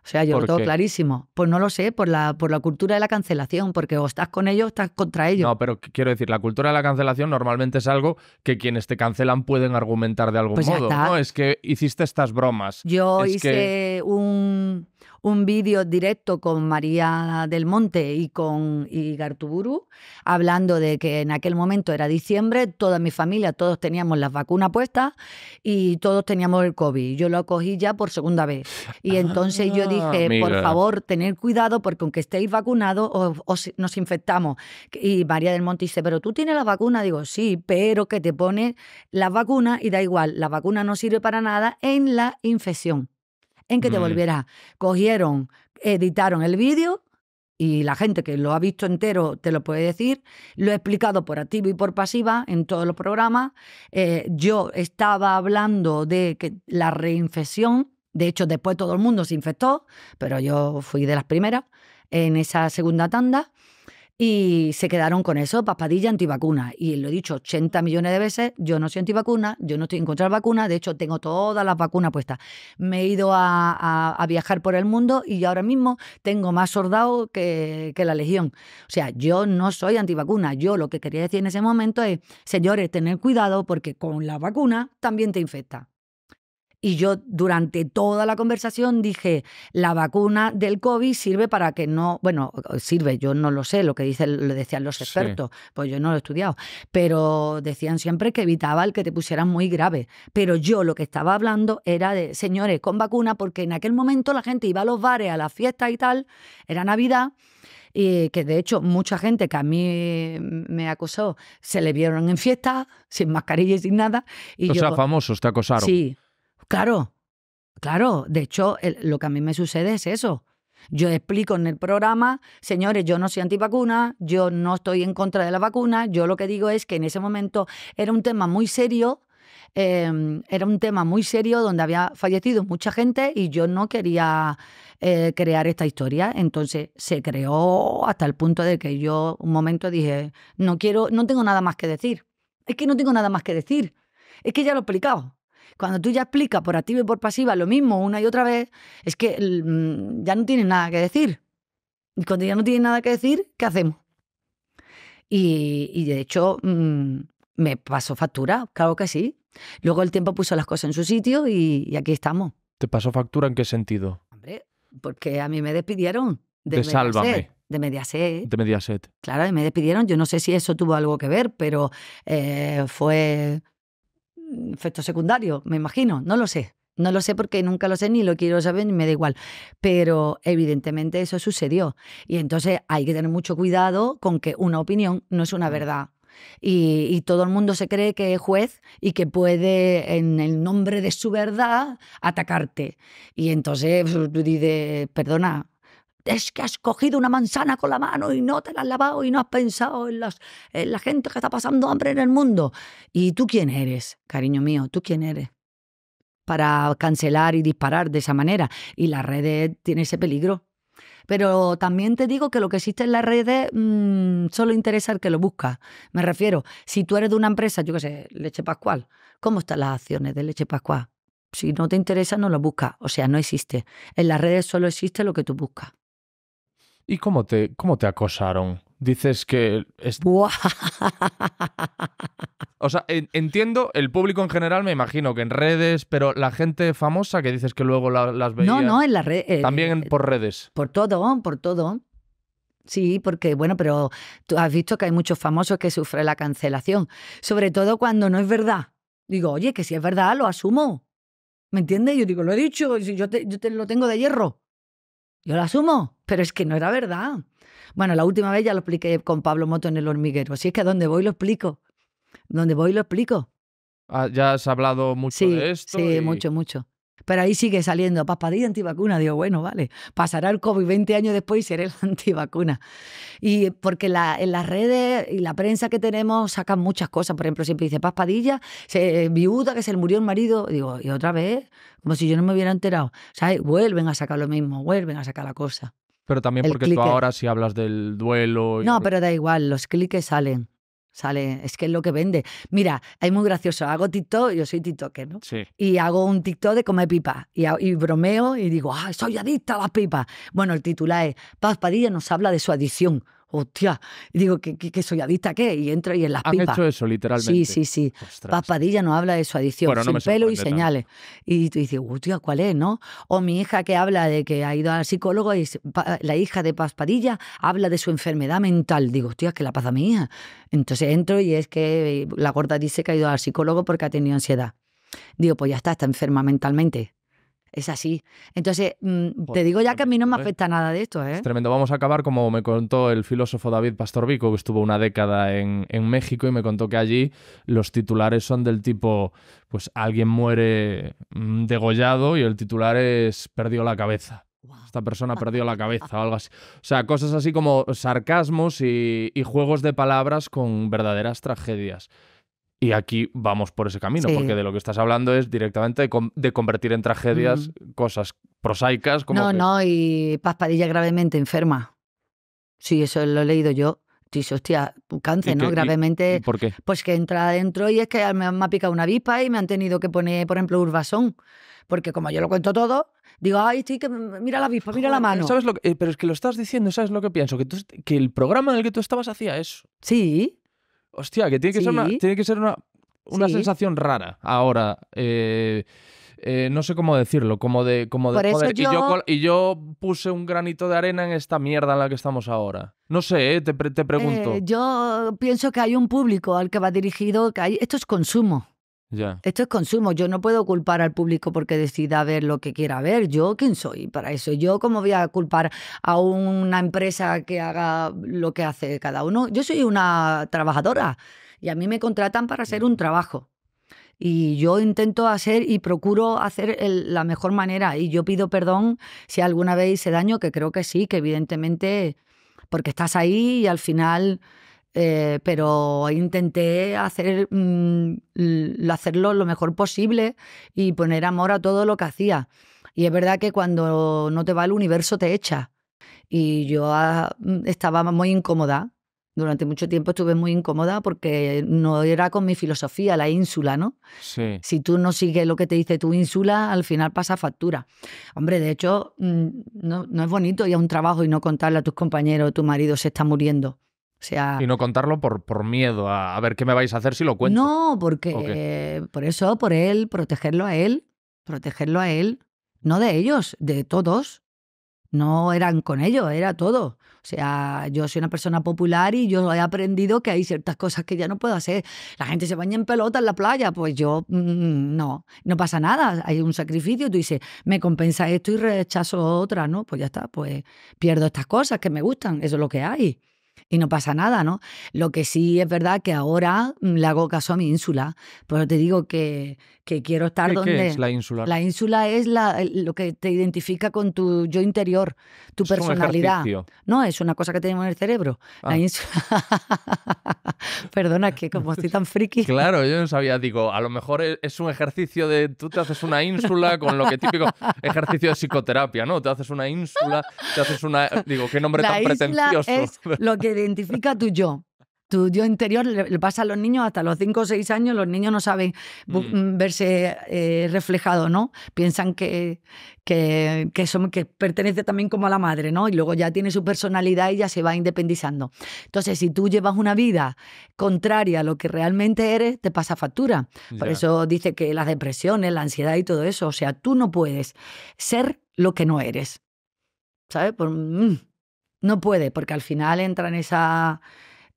A: O sea, yo lo tengo clarísimo. Pues no lo sé, por la, por la cultura de la cancelación, porque o estás con ellos o estás contra ellos.
B: No, pero quiero decir, la cultura de la cancelación normalmente es algo que quienes te cancelan pueden argumentar de algún pues modo. No, es que hiciste estas bromas. Yo hice
A: un un vídeo directo con María del Monte y con Igartuburu, hablando de que en aquel momento era diciembre, toda mi familia, todos teníamos las vacunas puestas y todos teníamos el COVID. Yo lo cogí ya por segunda vez. Y ah, entonces yo dije, por favor, tened cuidado porque aunque estéis vacunados, os, nos infectamos. Y María del Monte dice, pero tú tienes la vacuna. Digo, sí, pero que te pones la vacuna y da igual, la vacuna no sirve para nada en la infección en que te mm. volvieras. volviera. Cogieron, editaron el vídeo y la gente que lo ha visto entero te lo puede decir. Lo he explicado por activo y por pasiva en todos los programas. Eh, yo estaba hablando de que la reinfección, de hecho después todo el mundo se infectó, pero yo fui de las primeras en esa segunda tanda. Y se quedaron con eso, papadilla antivacuna. Y lo he dicho 80 millones de veces, yo no soy antivacuna, yo no estoy en contra de vacuna, de hecho tengo todas las vacunas puestas. Me he ido a, viajar por el mundo y ahora mismo tengo más soldado que, que la legión. O sea, yo no soy antivacuna, yo lo que quería decir en ese momento es, señores, tener cuidado porque con la vacuna también te infecta. Y yo durante toda la conversación dije, la vacuna del COVID sirve para que no, bueno, sirve, yo no lo sé, lo que dicen, lo decían los expertos, pues yo no lo he estudiado, pero decían siempre que evitaba el que te pusieran muy grave. Pero yo lo que estaba hablando era de, señores, con vacuna, porque en aquel momento la gente iba a los bares, a las fiestas y tal, era Navidad. Y que de hecho mucha gente que a mí me acosó se le vieron en fiesta, sin mascarilla y sin nada. Y o yo, sea,
B: famosos te acosaron. Sí,
A: Claro, claro. De hecho, lo que a mí me sucede es eso. Yo explico en el programa, señores, yo no soy antivacuna, yo no estoy en contra de la vacuna, yo lo que digo es que en ese momento era un tema muy serio, em, era un tema muy serio donde había fallecido mucha gente y yo no quería eh, crear esta historia. Entonces se creó hasta el punto de que yo un momento dije, no quiero, no tengo nada más que decir. Es que no tengo nada más que decir. Es que ya lo he explicado. Cuando tú ya explicas por activa y por pasiva lo mismo una y otra vez, es que mm, ya no tienes nada que decir. Y cuando ya no tienes nada que decir, ¿qué hacemos? Y, de hecho, mm, me pasó factura, claro que sí. Luego el tiempo puso las cosas en su sitio y, aquí estamos. ¿Te pasó factura en qué sentido? Hombre, porque a mí me despidieron.
B: De, de Sálvame.
A: De Mediaset.
B: De Mediaset.
A: Claro, y me despidieron. Yo no sé si eso tuvo algo que ver, pero eh, fue efecto secundario, me imagino, no lo sé. No lo sé porque nunca lo sé, ni lo quiero saber, ni me da igual. Pero evidentemente eso sucedió. Y entonces hay que tener mucho cuidado con que una opinión no es una verdad. Y, todo el mundo se cree que es juez y que puede, en el nombre de su verdad, atacarte. Y entonces pues, tú dices, perdona, es que has cogido una manzana con la mano y no te la has lavado y no has pensado en, las, la gente que está pasando hambre en el mundo. ¿Y tú quién eres, cariño mío? ¿Tú quién eres? Para cancelar y disparar de esa manera. Y las redes tienen ese peligro. Pero también te digo que lo que existe en las redes mm, solo interesa al que lo busca. Me refiero, si tú eres de una empresa, yo qué sé, Leche Pascual, ¿cómo están las acciones de Leche Pascual? Si no te interesa, no lo buscas. O sea, no existe. En las redes solo existe lo que tú buscas.
B: ¿Y cómo te, cómo te acosaron? Dices que... Es... o sea, entiendo, el público en general me imagino que en redes, pero la gente famosa que dices que luego las veía... No, no, en
A: las redes. Eh, también
B: por redes.
A: Por todo, por todo. Sí, porque bueno, pero tú has visto que hay muchos famosos que sufren la cancelación, sobre todo cuando no es verdad. Digo, oye, que si es verdad, lo asumo. ¿Me entiendes? Yo digo, lo he dicho, yo yo te lo tengo de hierro. Yo la asumo, pero es que no era verdad. Bueno, la última vez ya lo expliqué con Pablo Moto en el hormiguero. Así es que a donde voy lo explico. Donde voy lo explico.
B: Ah, ya has hablado mucho sí, de esto. Sí, mucho,
A: mucho. Pero ahí sigue saliendo, papadilla antivacuna. Digo, bueno, vale, pasará el COVID 20 años después y seré la antivacuna. Y eh, porque la, en las redes y la prensa que tenemos sacan muchas cosas. Por ejemplo, siempre dice, papadilla, se, eh, viuda que se le murió el marido. Digo, y otra vez, como si yo no me hubiera enterado. ¿Sabes? Vuelven a sacar lo mismo, vuelven a sacar la cosa.
B: Pero también porque tú ahora si hablas del duelo. No, pero
A: da igual, los cliques salen. Sale, es que es lo que vende. Mira, es muy gracioso. Hago TikTok, yo soy TikToker, ¿no? Sí. Y hago un TikTok de comer pipa Y, bromeo y digo, ¡ah, soy adicta a las pipas! Bueno, el titular es: Paz Padilla nos habla de su adicción hostia, digo, ¿que soy adicta qué? Y entro y en las ¿Han hecho eso, literalmente. Sí, sí, sí. Paspadilla no habla de su adicción, sin pelo y señales. Y tú dices, hostia, ¿cuál es, no? O mi hija que habla de que ha ido al psicólogo y la hija de Paspadilla habla de su enfermedad mental. Digo, hostia, ¿qué la pasa mía. mi hija? Entonces entro y es que la gorda dice que ha ido al psicólogo porque ha tenido ansiedad. Digo, pues ya está, está enferma mentalmente. Es así. Entonces, mm, te digo ya pues, que a mí no me ¿eh? afecta nada de esto. ¿eh? Es
B: tremendo. Vamos a acabar como me contó el filósofo David Pastor Vico, que estuvo una década en, México y me contó que allí los titulares son del tipo, pues alguien muere mm, degollado y el titular es perdió la cabeza. Esta persona perdió la cabeza o algo así. O sea, cosas así como sarcasmos y juegos de palabras con verdaderas tragedias. Y aquí vamos por ese camino, porque de lo que estás hablando es directamente de, convertir en tragedias mm. cosas prosaicas. Como no, no,
A: y paspadilla gravemente enferma. Sí, eso lo he leído yo. Dice, hostia, cáncer, ¿no? gravemente. ¿Por qué? Pues que entra adentro y es que me, me ha picado una avispa y me han tenido que poner, por ejemplo, urbasón. Porque como yo lo cuento todo, Digo, ay, sí que mira la avispa, mira la mano. ¿Sabes
B: eh, pero es que lo estás diciendo, ¿sabes lo que pienso? Que, que el programa en el que tú estabas hacía eso. Sí. Hostia, que tiene que ser una, tiene que ser una, una sensación rara ahora. Eh, eh, no sé cómo decirlo, como de, como de Y, yo, puse un granito de arena en esta mierda en la que estamos ahora. No sé, eh, te, te, pregunto.
A: yo pienso que hay un público al que va dirigido, que hay, esto es consumo. Esto es consumo. Yo no puedo culpar al público porque decida ver lo que quiera ver. Yo, ¿quién soy para eso? Yo, ¿cómo voy a culpar a una empresa que haga lo que hace cada uno? Yo soy una trabajadora y a mí me contratan para hacer un trabajo. Y yo intento hacer y procuro hacer la mejor manera. Y yo pido perdón si alguna vez hice daño, que creo que sí, que evidentemente, porque estás ahí y al final eh, pero intenté hacer, mm, hacerlo lo mejor posible y poner amor a todo lo que hacía. Y es verdad que cuando no te va el universo te echa. Y yo ah, mm, estaba muy incómoda. Durante mucho tiempo estuve muy incómoda porque no era con mi filosofía, la ínsula, ¿no? Sí. Si tú no sigues lo que te dice tu ínsula, al final pasa factura. Hombre, de hecho, mm, no, no es bonito ir a un trabajo y no contarle a tus compañeros, tu marido se está muriendo y
B: no contarlo por, por miedo a, ver qué me vais a hacer si lo cuento. No,
A: porque por eso, por él, protegerlo a él, protegerlo a él, no de ellos, de todos. No eran con ellos, era todo. O sea, yo soy una persona popular y yo he aprendido que hay ciertas cosas que ya no puedo hacer. La gente se baña en pelota en la playa, pues yo mm, mm, no, no pasa nada, hay un sacrificio, tú dices, me compensa esto y rechazo otra, ¿no? Pues ya está, pues pierdo estas cosas que me gustan, eso es lo que hay y no pasa nada, ¿no? Lo que sí es verdad que ahora mm, le hago caso a mi ínsula, pero te digo que, que quiero estar donde... ¿Qué es la ínsula? La ínsula es la, lo que te identifica con tu yo interior, tu es personalidad. no, es una cosa que tenemos en el cerebro. La ah. Perdona, que como estoy tan friki...
B: Claro, yo no sabía, digo, a lo mejor e, es un ejercicio de... Tú te haces una ínsula con lo que típico ejercicio de psicoterapia, ¿no? Te haces una ínsula, te haces una... Digo, qué nombre tan pretencioso. Es
A: lo que identifica tu yo tu interior le pasa a los niños hasta los 5 o 6 años, los niños no saben mm. Mm, verse eh, reflejado ¿no? Piensan que, que, son, que pertenece también como a la madre, ¿no? Y luego ya tiene su personalidad y ya se va independizando. Entonces, si tú llevas una vida contraria a lo que realmente eres, te pasa factura. Por eso dice que las depresiones, la ansiedad y todo eso, o sea, tú no puedes ser lo que no eres. ¿Sabes? Mm, no puede, porque al final entra en esa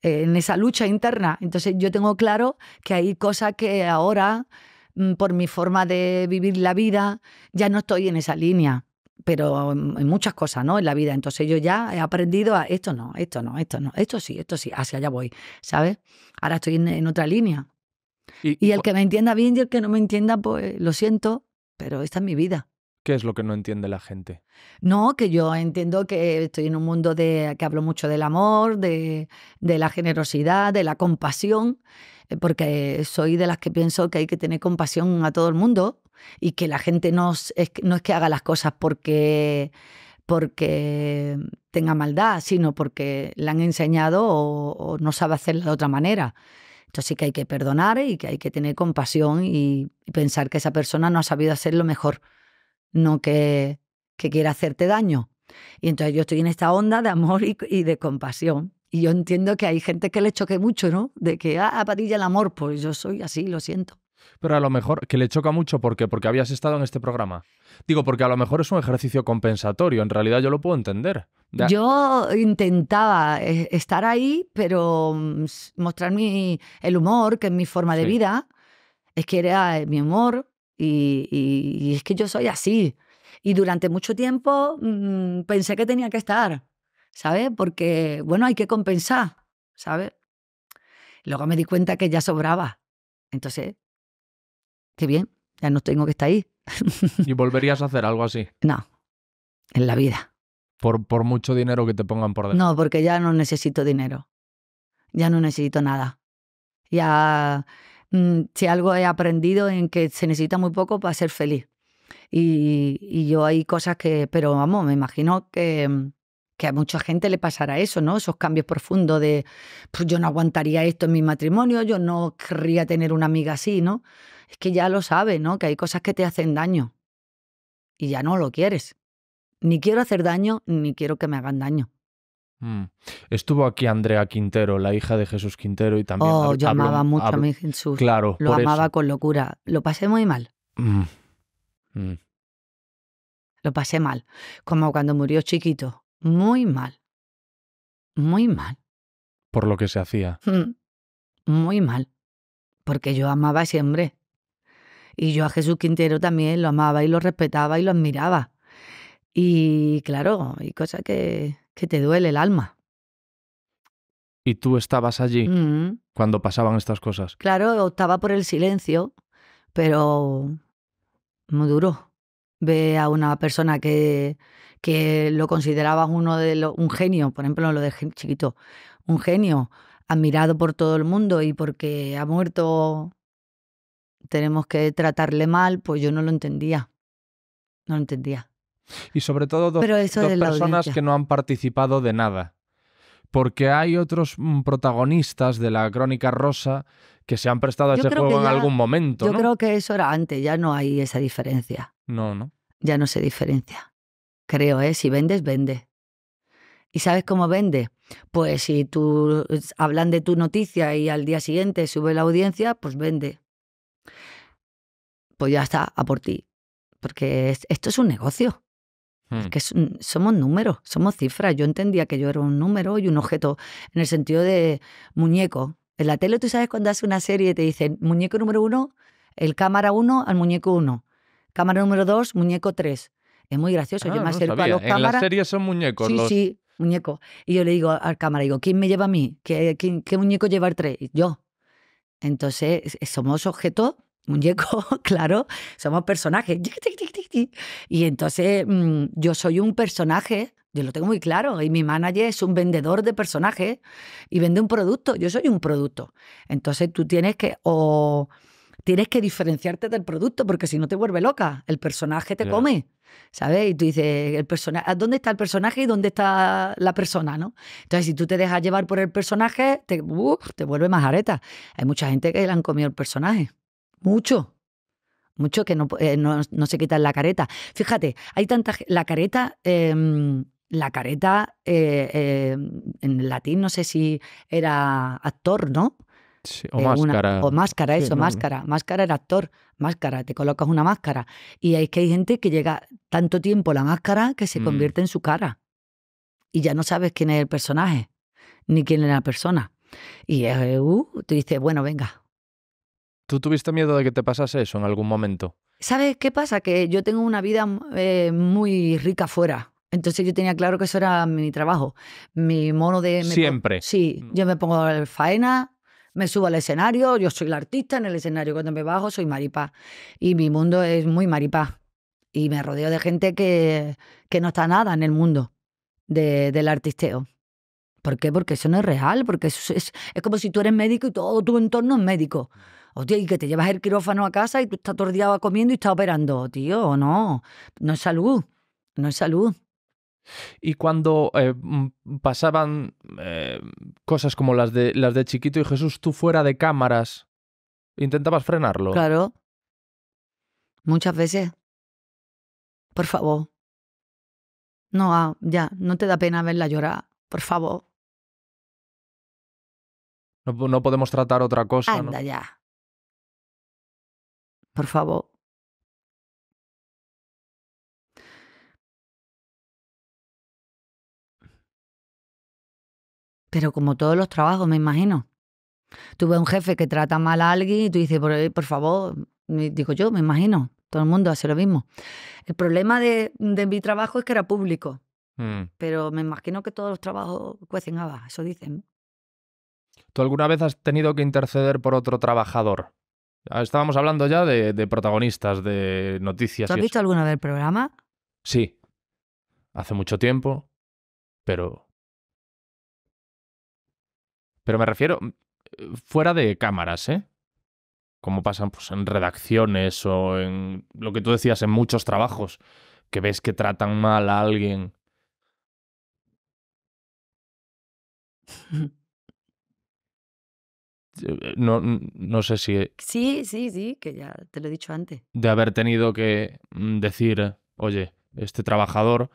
A: en esa lucha interna. Entonces yo tengo claro que hay cosas que ahora, mm, por mi forma de vivir la vida, ya no estoy en esa línea, pero en muchas cosas, ¿no? En la vida. Entonces yo ya he aprendido a esto no, esto no, esto no, esto sí, esto sí, hacia allá voy, ¿sabes? Ahora estoy en, otra línea. y el que me entienda bien y el que no me entienda, pues lo siento, pero esta es mi vida.
B: ¿Qué es lo que no entiende la gente?
A: No, que yo entiendo que estoy en un mundo de, que hablo mucho del amor, de, la generosidad, de la compasión, eh, porque soy de las que pienso que hay que tener compasión a todo el mundo y que la gente no es, no es que haga las cosas porque, porque tenga maldad, sino porque la han enseñado o, no sabe hacerla de otra manera. Entonces sí que hay que perdonar y que hay que tener compasión y, pensar que esa persona no ha sabido hacer lo mejor no que, que quiera hacerte daño. Y entonces yo estoy en esta onda de amor y, de compasión. Y yo entiendo que hay gente que le choque mucho, ¿no? De que, ah, patilla el amor, pues yo soy así, lo siento.
B: Pero a lo mejor que le choca mucho, ¿por qué? Porque habías estado en este programa. Digo, porque a lo mejor es un ejercicio compensatorio, en realidad yo lo puedo entender.
A: Yo intentaba eh, estar ahí, pero mm, mostrar el humor, que es mi forma de vida, es que era eh, mi humor, y, y, es que yo soy así. Y durante mucho tiempo mm, pensé que tenía que estar, ¿sabes? Porque, bueno, hay que compensar, ¿sabes? Luego me di cuenta que ya sobraba. Entonces, qué bien, ya no tengo que estar ahí.
B: ¿Y volverías a hacer algo así? No, en la vida. Por, por mucho dinero que te pongan por dentro.
A: No, porque ya no necesito dinero. Ya no necesito nada. Ya Mm, si algo he aprendido en que se necesita muy poco para ser feliz. Y, yo hay cosas que, pero vamos, me imagino que, mm, que a mucha gente le pasará eso, ¿no? Esos cambios profundos de, pues yo no aguantaría esto en mi matrimonio, yo no querría tener una amiga así, ¿no? Es que ya lo sabes, ¿no? Que hay cosas que te hacen daño y ya no lo quieres. Ni quiero hacer daño, ni quiero que me hagan daño.
B: Mm. Estuvo aquí Andrea Quintero, la hija de Jesús Quintero, y también. Oh, yo amaba mucho a mi Jesús. Claro, lo amaba
A: con locura. Lo pasé muy mal.
B: Mm. Mm.
A: Lo pasé mal. Como cuando murió chiquito. Muy mal. Muy mal.
B: Por lo que se hacía.
A: Muy mal. Porque yo amaba siempre Y yo a Jesús Quintero también lo amaba y lo respetaba y lo admiraba. Y claro, y cosa que que te duele el alma.
B: Y tú estabas allí mm. cuando pasaban estas cosas.
A: Claro, optaba por el silencio, pero muy duro. Ve a una persona que, que lo consideraba uno de un genio, por ejemplo, lo de chiquito, un genio, admirado por todo el mundo y porque ha muerto tenemos que tratarle mal, pues yo no lo entendía. No lo entendía.
B: Y sobre todo dos, personas que no han participado de nada. Porque hay otros mm, protagonistas de la Crónica Rosa que se han prestado a ese juego en algún momento. Yo creo
A: que eso era antes, ya no hay esa diferencia. No, no. Ya no se diferencia. Creo, ¿eh? Si vendes, vende. ¿Y sabes cómo vende? Pues si tú hablan de tu noticia y al día siguiente sube la audiencia, pues vende. Pues ya está, a por ti. Porque esto es un negocio. Hmm. que somos números, somos cifras. Yo entendía que yo era un número y un objeto en el sentido de muñeco. En la tele tú sabes cuando hace una serie te dicen muñeco número uno, el cámara uno al muñeco uno, cámara número dos, muñeco tres. Es muy gracioso. yo ah, me acerco a los En las
B: series son muñecos. Sí, sí,
A: muñeco. Y yo le digo al cámara, digo, ¿quién me lleva a mí? ¿Qué, qué, muñeco lleva el tres? Yo. Entonces, somos objetos muñeco, claro, somos personajes. Y entonces mm, yo soy un personaje, yo lo tengo muy claro, y mi manager es un vendedor de personajes y vende un producto, yo soy un producto. Entonces tú tienes que o tienes que diferenciarte del producto porque si no te vuelve loca, el personaje te come. ¿Sabes? Y tú dices, el personaje, ¿dónde está el personaje y dónde está la persona? ¿no? Entonces, si tú te dejas llevar por el personaje, te, uh, te vuelve más areta. Hay mucha gente que le han comido el personaje. Mucho. Mucho que no, eh, no, se quitan la careta. Fíjate, hay tanta. La careta. Em, la careta. Eh, em, en latín, no sé si era actor, ¿no? Sí, o, eh, máscara. o máscara. eso, máscara. Máscara era actor, máscara, te colocas una máscara. Y es que hay gente que llega tanto tiempo la máscara que se mm. convierte en su cara. Y ya no sabes quién es el personaje, ni quién es la persona. Y uh, te dices bueno, venga,
B: ¿Tú tuviste miedo de que te pasase eso en algún momento?
A: ¿Sabes qué pasa? Que yo tengo una vida mm, eh, muy rica fuera. Entonces yo tenía claro que eso era mi trabajo. Mi mono de... Siempre. Sí, mm. yo me pongo la faena, me subo al escenario, yo soy la artista en el escenario, cuando me bajo soy maripá. Y mi mundo es muy maripá. Y me rodeo de gente que, que no está nada en el mundo del artisteo. ¿Por qué? Porque eso no es real, porque es, es como si tú eres médico y todo tu entorno es médico. Hostia, oh, y que te llevas el quirófano a casa y tú estás todo comiendo y estás operando, oh, tío, no, no es salud, no es salud.
B: Y cuando eh, mm, pasaban eh, cosas como las de, las de Chiquito y Jesús, tú fuera de cámaras, intentabas frenarlo.
A: Claro. Muchas veces. Por favor. No, ah, ya, no te da pena verla llorar. Por favor.
B: No, podemos tratar otra cosa. Anda ya. Por favor.
A: Pero como todos los trabajos, me imagino. tuve un jefe que trata mal a alguien y tú dices, por, eh, favor, digo yo, me imagino, todo el mundo hace lo mismo. El problema de, mi trabajo es que era público, mm. pero me imagino que todos los trabajos cuecen abajo, eso dicen.
B: ¿Tú alguna vez has tenido que interceder por otro trabajador? Ah, estábamos hablando ya de, protagonistas, de noticias. ¿Tú has visto
A: alguna del programa?
B: Sí. Hace mucho tiempo, pero. Pero me refiero. Mm, fuera de cámaras, ¿eh? Como pasan pues, en redacciones o en lo que tú decías, en muchos trabajos, que ves que tratan mal a alguien. Eh, no, no sé si...
A: Sí, sí, sí, que ya te lo he dicho antes.
B: De haber tenido que mm, decir, oye, este trabajador...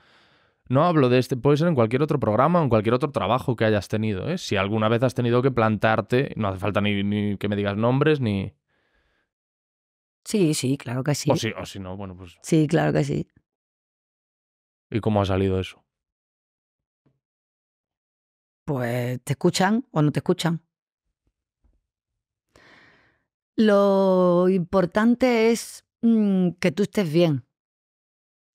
B: No hablo de este, puede ser en cualquier otro programa o en cualquier otro trabajo que hayas tenido. ¿eh? Si alguna vez has tenido que plantarte, no hace falta ni, que me digas nombres ni...
A: Sí, sí, claro que sí. sí, o si no, bueno, pues... Sí, claro que sí.
B: ¿Y cómo ha salido eso?
A: Pues te escuchan o no te escuchan. Lo importante es mm, que tú estés bien,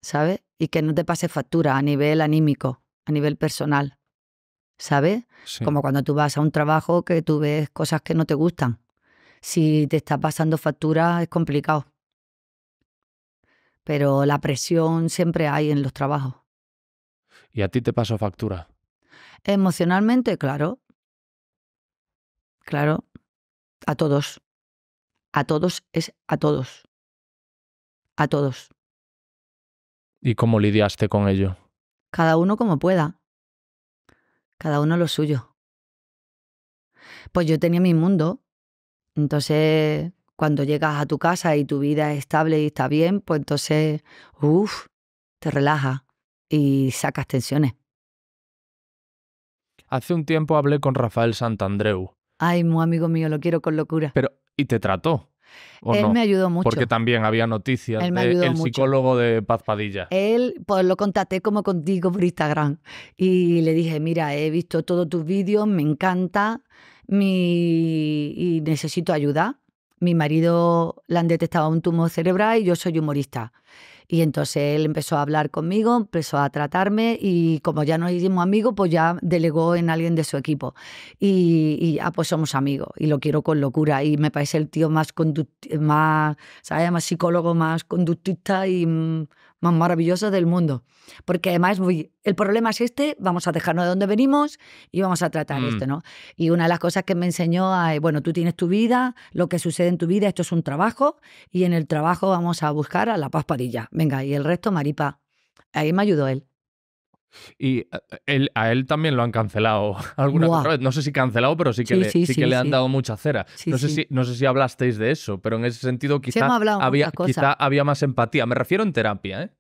A: ¿sabes? Y que no te pase factura a nivel anímico, a nivel personal, ¿sabes? Como cuando tú vas a un trabajo que tú ves cosas que no te gustan. Si te está pasando factura es complicado. Pero la presión siempre hay en los trabajos.
B: ¿Y a ti te pasó factura?
A: Emocionalmente, claro. Claro. A todos a todos es a todos. A todos.
B: ¿Y cómo lidiaste con ello?
A: Cada uno como pueda. Cada uno lo suyo. Pues yo tenía mi mundo. Entonces, cuando llegas a tu casa y tu vida es estable y está bien, pues entonces, uff, te relajas y sacas tensiones.
B: Hace un tiempo hablé con Rafael Santandreu.
A: Ay, muy amigo mío, lo quiero con locura.
B: Pero y te trató. ¿O él me
A: ayudó mucho. Porque
B: también había noticias del el psicólogo de Paz Padilla.
A: Él, pues lo contacté como contigo por Instagram y le dije, mira, he visto todos tus vídeos, me encanta mi... y necesito ayuda. Mi marido le han detectado un tumor cerebral y yo soy humorista. Y entonces él empezó a hablar conmigo, empezó a tratarme y como ya no hicimos amigos, pues ya delegó en alguien de su equipo. Y, y ya ah, pues somos amigos y lo quiero con locura. Y me parece el tío más, más, más psicólogo, más conductista y mm, más maravillosos del mundo. Porque además, voy, el problema es este, vamos a dejarnos de donde venimos y vamos a tratar esto, mm. ¿no? Y una de las cosas que me enseñó, es, eh, bueno, tú tienes tu vida, lo que sucede en tu vida, esto es un trabajo y en el trabajo vamos a buscar a la paz Venga, y el resto, Maripa. Ahí me ayudó él.
B: Y eh, a él también lo han cancelado alguna No sé si cancelado, pero sí que, sí, le, que le han dado mucha cera. no, sé Si, no sé si hablasteis de eso, pero en ese sentido quizá, había, había más empatía. Me refiero en terapia, ¿eh?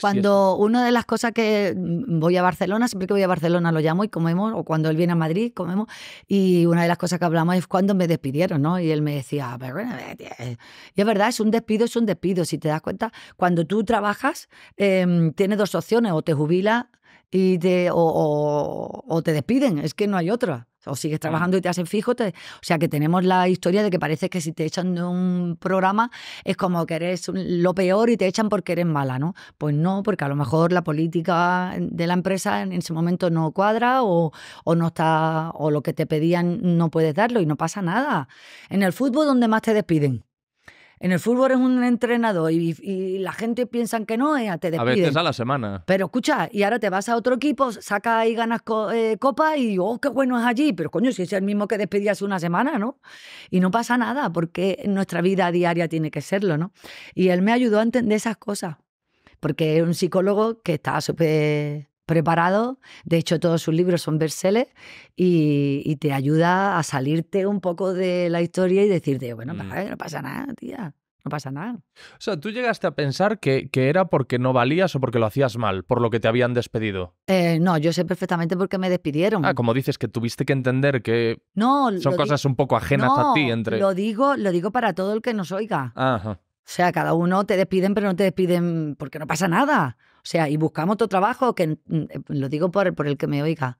A: Cuando una de las cosas que mm, voy a Barcelona, siempre que voy a Barcelona lo llamo y comemos, o cuando él viene a Madrid comemos, y una de las cosas que hablamos es cuando me despidieron, ¿no? Y él me decía, ah, eh, y es verdad, es un despido, es un despido. Si te das cuenta, cuando tú trabajas, em, tienes dos opciones, o te jubilas y te, o, te despiden, es que no hay otra. O sigues mm. trabajando y te hacen fijo. o sea que tenemos la historia de que parece que si te echan de un programa es como que eres lo peor y te echan porque eres mala, ¿no? Pues no, porque a lo mejor la política de la empresa en ese momento no cuadra o, no está, o lo que te pedían no puedes darlo y no pasa nada. En el fútbol, donde más te despiden? En el fútbol es un entrenador y, la gente piensa que no, eh, te despiden. A veces a la semana. Pero escucha, y ahora te vas a otro equipo, sacas y ganas eh, copa y oh, qué bueno es allí. Pero coño, si es el mismo que despedías una semana, ¿no? Y no pasa nada porque nuestra vida diaria tiene que serlo, ¿no? Y él me ayudó a entender esas cosas porque es un psicólogo que está súper preparado. De hecho, todos sus libros son verseles y, te ayuda a salirte un poco de la historia y decirte, bueno, mm. no pasa nada, tía. No pasa nada. O
B: sea, tú llegaste a pensar que, era porque no valías o porque lo hacías mal, por lo que te habían despedido.
A: Eh, no, yo sé perfectamente por qué me despidieron. Ah,
B: como dices que tuviste que entender que
A: no, son cosas
B: un poco ajenas a ti. Entre... Lo
A: digo, lo digo para todo el que nos oiga. O sea, cada uno te despiden, pero no te despiden porque no pasa nada. O sea, y buscamos otro trabajo, que mm, eh, lo digo por, por el que me oiga.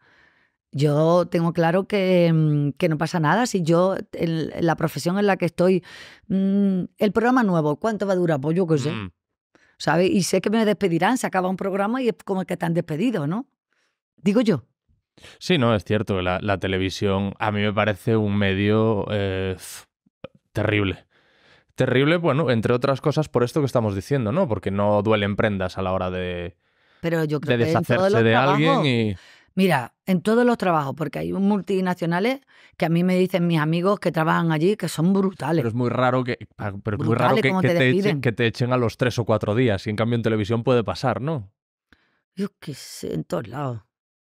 A: Yo tengo claro que, mm, no pasa nada. Si yo, en la profesión en la que estoy, mm, el programa nuevo, ¿cuánto va a durar? Pues yo qué sé. ¿Sabes? Y sé que me despedirán, se acaba un programa y es como que están despedidos, ¿no? Digo yo.
B: Sí, no, es cierto. La, televisión a mí me parece un medio eh, terrible. Terrible, bueno, entre otras cosas por esto que estamos diciendo, ¿no? Porque no duelen prendas a la hora de,
A: Pero yo creo deshacerse de alguien y... Mira, en todos los trabajos, porque hay multinacionales que a mí me dicen mis amigos que trabajan allí que son brutales. Pero es muy
B: raro que, pero muy raro que, te echen, a los tres o cuatro días y en cambio en televisión puede pasar, ¿no?
A: Yo qué sé, en todos lados.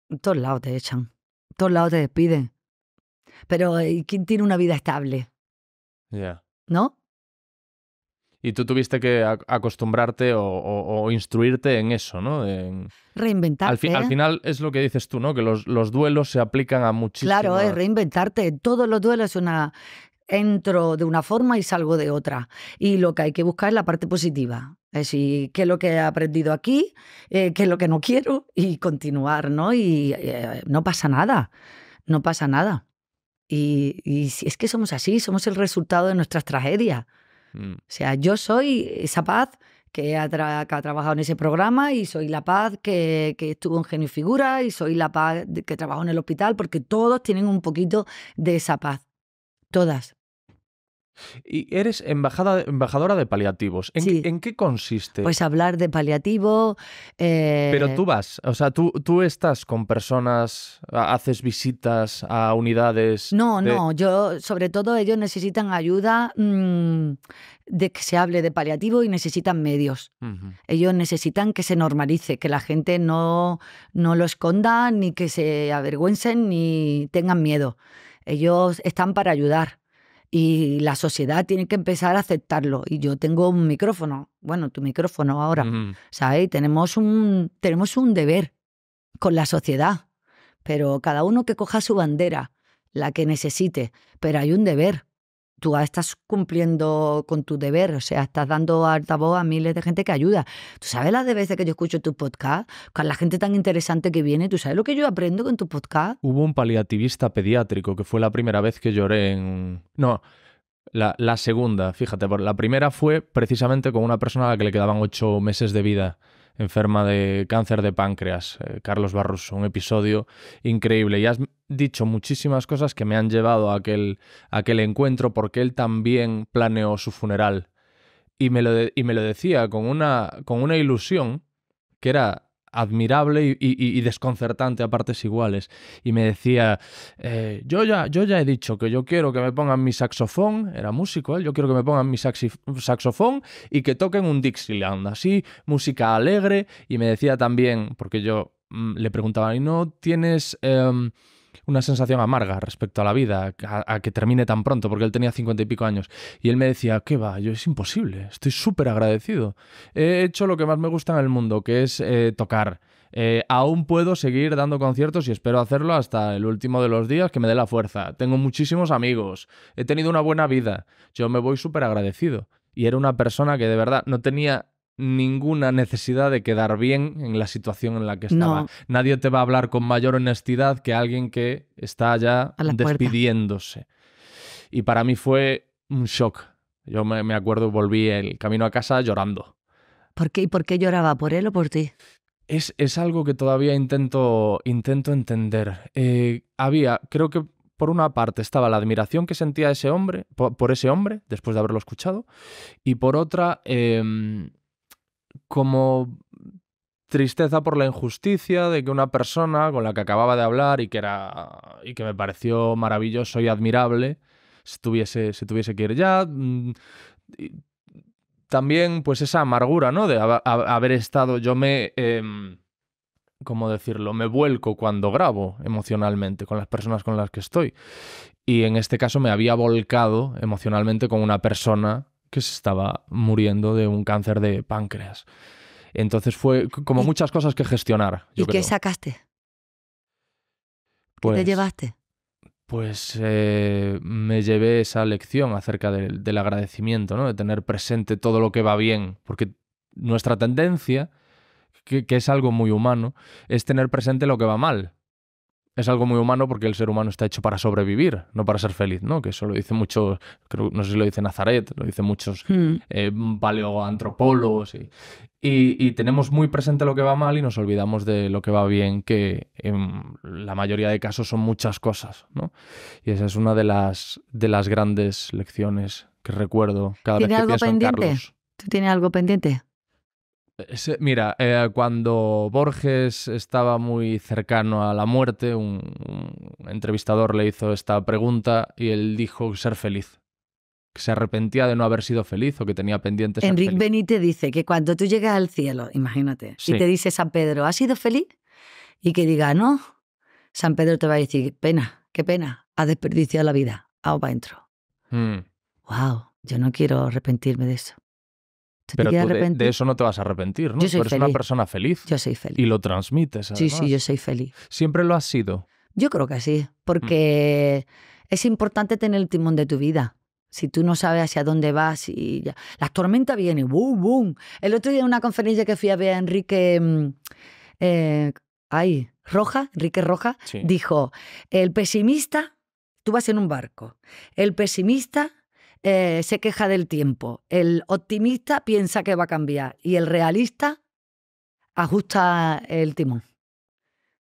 A: En todos lados te echan. En todos lados te despiden. Pero eh, ¿quién tiene una vida estable? Ya. ¿No?
B: y tú tuviste que acostumbrarte o, instruirte en eso, ¿no? En...
A: Reinventarte. Al, final
B: es lo que dices tú, ¿no? Que los, duelos se aplican a muchísimos. Claro, es
A: reinventarte. Todos los duelos una... Entro de una forma y salgo de otra. Y lo que hay que buscar es la parte positiva. Es decir, qué es lo que he aprendido aquí, eh, qué es lo que no quiero y continuar, ¿no? Y eh, no pasa nada, no pasa nada. Y, y es que somos así, somos el resultado de nuestras tragedias. Mm. O sea, yo soy esa paz que ha, trabajado en ese programa y soy la paz que, estuvo en Genio y Figura y soy la paz que trabajó en el hospital, porque todos tienen un poquito de esa paz. Todas.
B: Y eres embajadora de paliativos. ¿En, qué consiste? Pues
A: hablar de paliativo. Eh, Pero tú
B: vas, o sea, tú, estás con personas, haces visitas a unidades. No, no,
A: yo, sobre todo, ellos necesitan ayuda mm, de que se hable de paliativo y necesitan medios. Ellos necesitan que se normalice, que la gente no, no lo esconda, ni que se avergüencen, ni tengan miedo. Ellos están para ayudar y la sociedad tiene que empezar a aceptarlo. Y yo tengo un micrófono, bueno, tu micrófono ahora, ¿sabes? Tenemos un, tenemos un deber con la sociedad, pero cada uno que coja su bandera, la que necesite, pero hay un deber tú estás cumpliendo con tu deber, o sea, estás dando altavoz a miles de gente que ayuda. Tú sabes las de veces que yo escucho tu podcast, con la gente tan interesante que viene, tú sabes lo que yo aprendo con tu podcast.
B: Hubo un paliativista pediátrico que fue la primera vez que lloré en... No. La, la segunda, fíjate, la primera fue precisamente con una persona a la que le quedaban ocho meses de vida enferma de cáncer de páncreas, eh, Carlos Barroso, un episodio increíble. Y has dicho muchísimas cosas que me han llevado a aquel, a aquel encuentro porque él también planeó su funeral. Y me lo, y me lo decía con una, con una ilusión que era admirable y, desconcertante a partes iguales. Y me decía, eh, yo, ya, yo ya he dicho que yo quiero que me pongan mi saxofón, era músico yo quiero que me pongan mi saxofón y que toquen un Dixieland, así, música alegre. Y me decía también, porque yo mm, le preguntaba, ¿y no tienes... Em, una sensación amarga respecto a la vida, a, que termine tan pronto, porque él tenía cincuenta y pico años. Y él me decía, ¿qué va? Yo es imposible, estoy súper agradecido. He hecho lo que más me gusta en el mundo, que es eh, tocar. Eh, aún puedo seguir dando conciertos y espero hacerlo hasta el último de los días que me dé la fuerza. Tengo muchísimos amigos, he tenido una buena vida, yo me voy súper agradecido. Y era una persona que de verdad no tenía ninguna necesidad de quedar bien en la situación en la que estaba. Nadie te va a hablar con mayor honestidad que alguien que está ya despidiéndose. Y para mí fue un shock. Yo me, acuerdo, volví el camino a casa llorando.
A: ¿Por qué? ¿Y por qué
B: lloraba? ¿Por él o por ti? Es, algo que todavía intento, intento entender. Eh, había, creo que por una parte estaba la admiración que sentía ese hombre, por, ese hombre, después de haberlo escuchado, y por otra, em, como tristeza por la injusticia de que una persona con la que acababa de hablar y que era y que me pareció maravilloso y admirable se tuviese, tuviese que ir ya. Mm, también pues esa amargura, ¿no? De haber estado, yo me... Em, ¿cómo decirlo? Me vuelco cuando grabo emocionalmente con las personas con las que estoy. Y en este caso me había volcado emocionalmente con una persona que se estaba muriendo de un cáncer de páncreas. Entonces fue como muchas cosas que gestionar. ¿Y qué sacaste? ¿Qué te pues llevaste? Pues eh, me llevé esa lección acerca del agradecimiento, ¿no? de tener presente todo lo que va bien, porque nuestra tendencia, que, que es algo muy humano, es tener presente lo que va mal es algo muy humano porque el ser humano está hecho para sobrevivir, no para ser feliz, ¿no? Que eso lo dice mucho, no sé si lo dice Nazaret, lo dice muchos hmm. eh, paleoantropólogos. Y, tenemos muy presente lo que va mal y nos olvidamos de lo que va bien, que en la mayoría de casos son muchas cosas, ¿no? Y esa es una de las, de las grandes lecciones que recuerdo cada vez que en
A: ¿Tú tienes algo pendiente?
B: Mira, eh, cuando Borges estaba muy cercano a la muerte, un, entrevistador le hizo esta pregunta y él dijo ser feliz. Que se arrepentía de no haber sido feliz o que tenía pendientes. Enrique
A: Benítez dice que cuando tú llegas al cielo, imagínate, y te dice San Pedro, ¿has sido feliz? Y que diga, no, San Pedro te va a decir, pena, qué pena, ha desperdiciado la vida, ahora para adentro. Wow,
B: mm.
A: yo no quiero arrepentirme de eso. Pero de,
B: eso no te vas a arrepentir, ¿no? Pero Eres una persona feliz. Yo soy feliz. Y lo transmites. Además. Sí, sí, yo soy feliz. ¿Siempre lo has sido?
A: Yo creo que sí, porque mm. es importante tener el timón de tu vida. Si tú no sabes hacia dónde vas y ya. La tormenta viene, boom, boom. El otro día en una conferencia que fui a ver a Enrique. Mm, eh, Roja, Enrique Roja, dijo: el pesimista, tú vas en un barco, el pesimista eh, se queja del tiempo. El optimista piensa que va a cambiar y el realista ajusta el timón.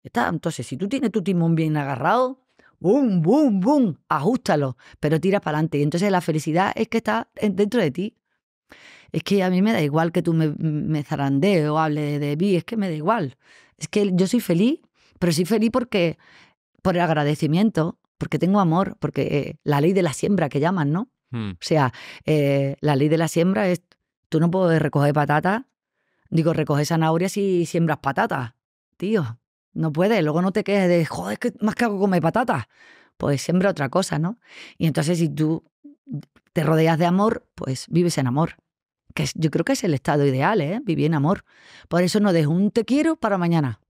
A: Está, entonces, si tú tienes tu timón bien agarrado, ¡bum, bum, bum! Ajustalo, pero tiras para adelante. Y entonces la felicidad es que está dentro de ti. Es que a mí me da igual que tú me, me zarandees o hable de, vi, es que me da igual. Es que yo soy feliz, pero soy feliz porque por el agradecimiento, porque tengo amor, porque eh, la ley de la siembra que llaman, ¿no? Mm. O sea, eh, la ley de la siembra es, tú no puedes recoger patatas, digo, recoges zanahorias y siembras patatas, tío. No puedes, luego no te quedes de, joder, que más que hago comer patatas. Pues siembra otra cosa, ¿no? Y entonces si tú te rodeas de amor, pues vives en amor. Que yo creo que es el estado ideal, ¿eh? Vivir en amor. Por eso no dejo un te quiero para mañana.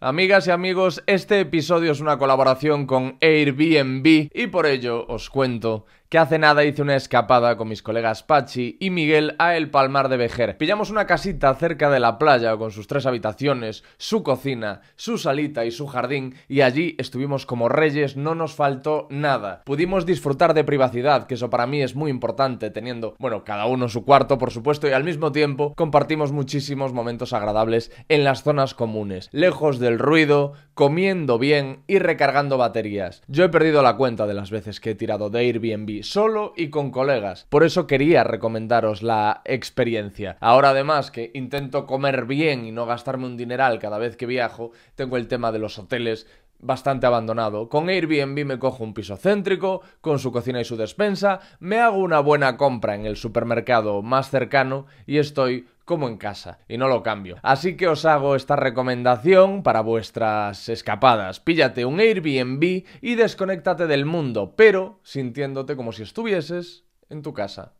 B: Amigas y amigos, este episodio es una colaboración con Airbnb y por ello os cuento que hace nada hice una escapada con mis colegas Pachi y Miguel a El Palmar de Vejer. Pillamos una casita cerca de la playa con sus tres habitaciones, su cocina, su salita y su jardín y allí estuvimos como reyes, no nos faltó nada. Pudimos disfrutar de privacidad, que eso para mí es muy importante teniendo, bueno, cada uno su cuarto por supuesto y al mismo tiempo compartimos muchísimos momentos agradables en las zonas comunes, lejos del ruido, comiendo bien y recargando baterías. Yo he perdido la cuenta de las veces que he tirado de Airbnb solo y con colegas. Por eso quería recomendaros la experiencia. Ahora además que intento comer bien y no gastarme un dineral cada vez que viajo, tengo el tema de los hoteles bastante abandonado. Con Airbnb me cojo un piso céntrico, con su cocina y su despensa, me hago una buena compra en el supermercado más cercano y estoy como en casa y no lo cambio. Así que os hago esta recomendación para vuestras escapadas. Píllate un Airbnb y desconéctate del mundo, pero sintiéndote como si estuvieses en tu casa.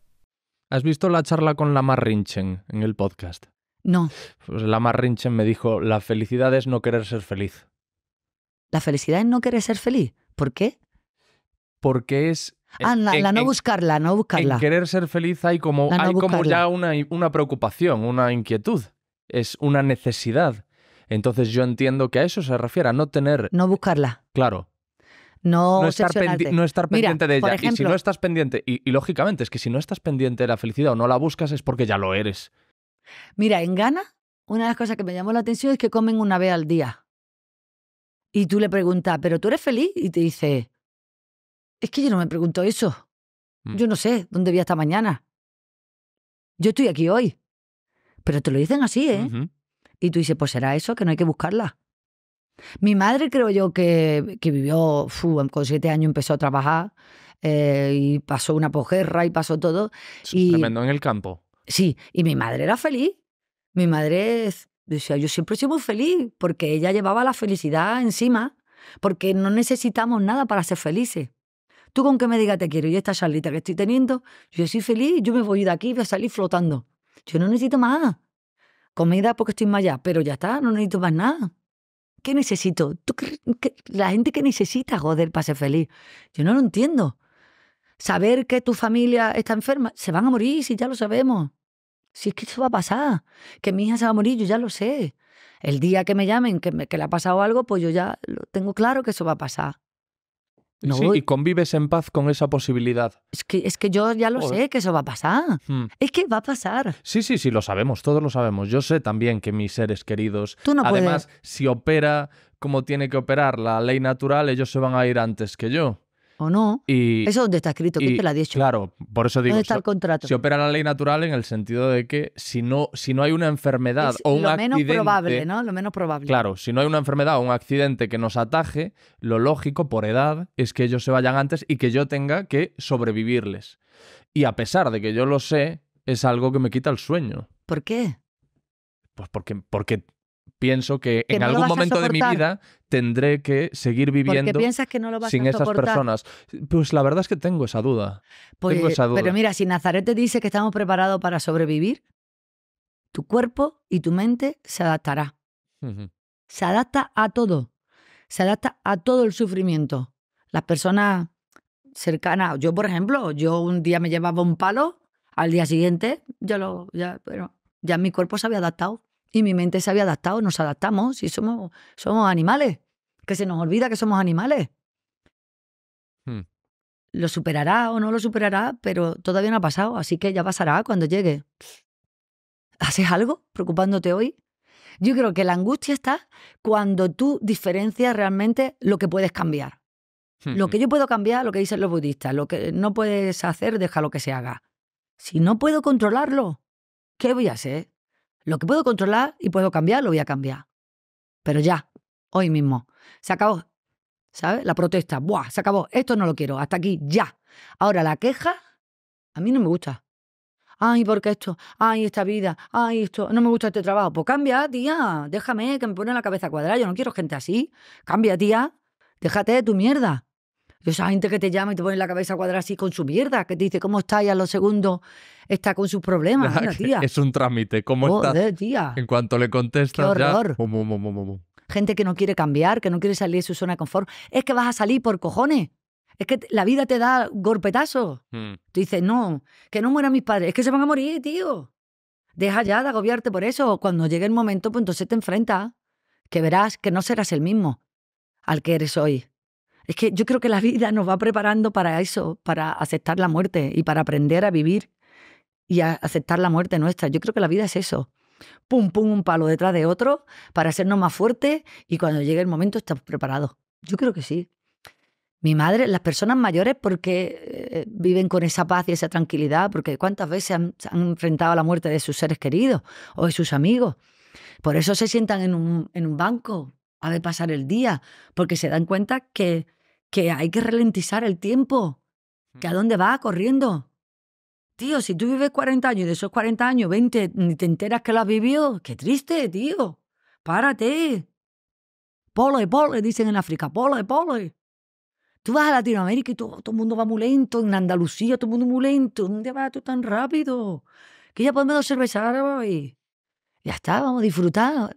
B: ¿Has visto la charla con Lamar Rinchen en el podcast? No. Pues Lamar Rinchen me dijo, la felicidad es no querer ser feliz.
A: ¿La felicidad es no querer ser feliz? ¿Por qué?
B: Porque es Ah, la, no
A: buscarla, no buscarla.
B: querer ser feliz hay como, como ya una, una preocupación, una inquietud, es una necesidad. Entonces yo entiendo que a eso se refiere, a no tener... No buscarla. Claro,
A: no, estar pendiente de ella. y si no
B: estás pendiente, y, y, lógicamente es que si no estás pendiente de la felicidad o no la buscas es porque ya lo eres.
A: Mira, en Ghana, una de las cosas que me llamó la atención es que comen una vez al día. Y tú le preguntas, ¿pero tú eres feliz? Y te dice, es que yo no me pregunto eso. Mm. Yo no sé dónde voy hasta mañana. Yo estoy aquí hoy. Pero te lo dicen así, ¿eh? Y tú dices, pues será eso, que no hay que buscarla. Mi madre creo yo que, vivió, con siete años empezó a trabajar eh, y pasó una pojerra y pasó todo. Y, tremendo
B: en el campo.
A: Sí, y mi madre era feliz. Mi madre decía, yo siempre soy muy feliz porque ella llevaba la felicidad encima, porque no necesitamos nada para ser felices. Tú con que me digas te quiero y esta charlita que estoy teniendo, yo soy feliz, yo me voy de aquí voy a salir flotando. Yo no necesito más. Comida porque estoy más allá, pero ya está, no necesito más nada. ¿Qué necesito? ¿Tú, la gente que necesita, joder, para ser feliz. Yo no lo entiendo. Saber que tu familia está enferma, se van a morir, si ya lo sabemos. Si es que eso va a pasar, que mi hija se va a morir, yo ya lo sé. El día que me llamen, que, que le ha pasado algo, pues yo ya lo tengo claro que eso va a pasar
B: y convives en paz con esa posibilidad.
A: Es que, es que yo ya lo sé, que eso va a pasar. Hmm. Es que va a pasar.
B: Sí, sí, sí, lo sabemos, todos lo sabemos. Yo sé también que mis seres queridos. además, si opera como tiene que operar la ley natural, ellos se van a ir antes que yo. ¿O no? Y, ¿Eso donde está escrito? ¿Quién te lo ha
A: dicho? Claro,
B: por eso digo. ¿Dónde está el contrato? Se opera la ley natural en el sentido de que si no, si no hay una enfermedad o un accidente. Lo menos probable, ¿no?
A: Lo menos probable.
B: Claro, si no hay una enfermedad o un accidente que nos ataje, lo lógico por edad es que ellos se vayan antes y que yo tenga que sobrevivirles. Y a pesar de que yo lo sé, es algo que me quita el sueño. ¿Por qué? Pues porque, porque pienso que, en algún momento de mi vida tendré que seguir viviendo sin esas personas. Pues la verdad es que tengo esa duda. Pues, pero mira,
A: si Nazaret te dice que estamos preparados para sobrevivir, tu cuerpo y tu mente se adaptará. Se adapta a todo. Se adapta a todo el sufrimiento. Las personas cercanas, yo por ejemplo, yo un día me llevaba un palo, al día siguiente yo lo, ya, pero ya mi cuerpo se había adaptado. Y mi mente se había adaptado, nos adaptamos y somos, somos animales. Que se nos olvida que somos animales. Hmm. Lo superará o no lo superará, pero todavía no ha pasado, así que ya pasará cuando llegue. ¿Haces algo preocupándote hoy? Yo creo que la angustia está cuando tú diferencias realmente lo que puedes cambiar. Lo que yo puedo cambiar, lo que dicen los budistas, lo que no puedes hacer, deja lo que se haga. Si no puedo controlarlo, ¿qué voy a hacer? Lo que puedo controlar y puedo cambiar, lo voy a cambiar. Pero ya, hoy mismo. Se acabó. ¿Sabes? La protesta. Buah, se acabó. Esto no lo quiero. Hasta aquí, ya. Ahora, la queja, a mí no me gusta. Ay, porque esto, ay, esta vida, ay, esto, no me gusta este trabajo. Pues cambia, tía. Déjame que me pone la cabeza cuadrada. Yo no quiero gente así. Cambia, tía. Déjate de tu mierda. Y esa gente que te llama y te pone la cabeza cuadrada así con su mierda, que te dice cómo está y a los segundos está con sus problemas.
B: Es un trámite, ¿cómo En cuanto le contestas, Ya...
A: gente que no quiere cambiar, que no quiere salir de su zona de confort. Es que vas a salir por cojones. Es que la vida te da golpetazo. Hmm. Tú dices, no, que no mueran mis padres. Es que se van a morir, tío. Deja ya de agobiarte por eso. Cuando llegue el momento, pues entonces te enfrentas. Que verás que no serás el mismo al que eres hoy. Es que yo creo que la vida nos va preparando para eso, para aceptar la muerte y para aprender a vivir y a aceptar la muerte nuestra. Yo creo que la vida es eso. Pum, pum, un palo detrás de otro para hacernos más fuertes y cuando llegue el momento estamos preparados. Yo creo que sí. Mi madre, las personas mayores, porque eh, viven con esa paz y esa tranquilidad? Porque cuántas veces han, se han enfrentado a la muerte de sus seres queridos o de sus amigos. Por eso se sientan en un, en un banco a ver pasar el día, porque se dan cuenta que que hay que ralentizar el tiempo, que a dónde va corriendo. Tío, si tú vives 40 años y de esos 40 años 20 ni te enteras que lo has vivido, qué triste, tío. Párate. Polo, y polo, dicen en África, polo, polo. Tú vas a Latinoamérica y todo, el mundo va muy lento, en Andalucía todo el mundo muy lento. ¿Dónde vas tú tan rápido? Que ya podemos dos cervezas hoy. Ya está, vamos a disfrutar.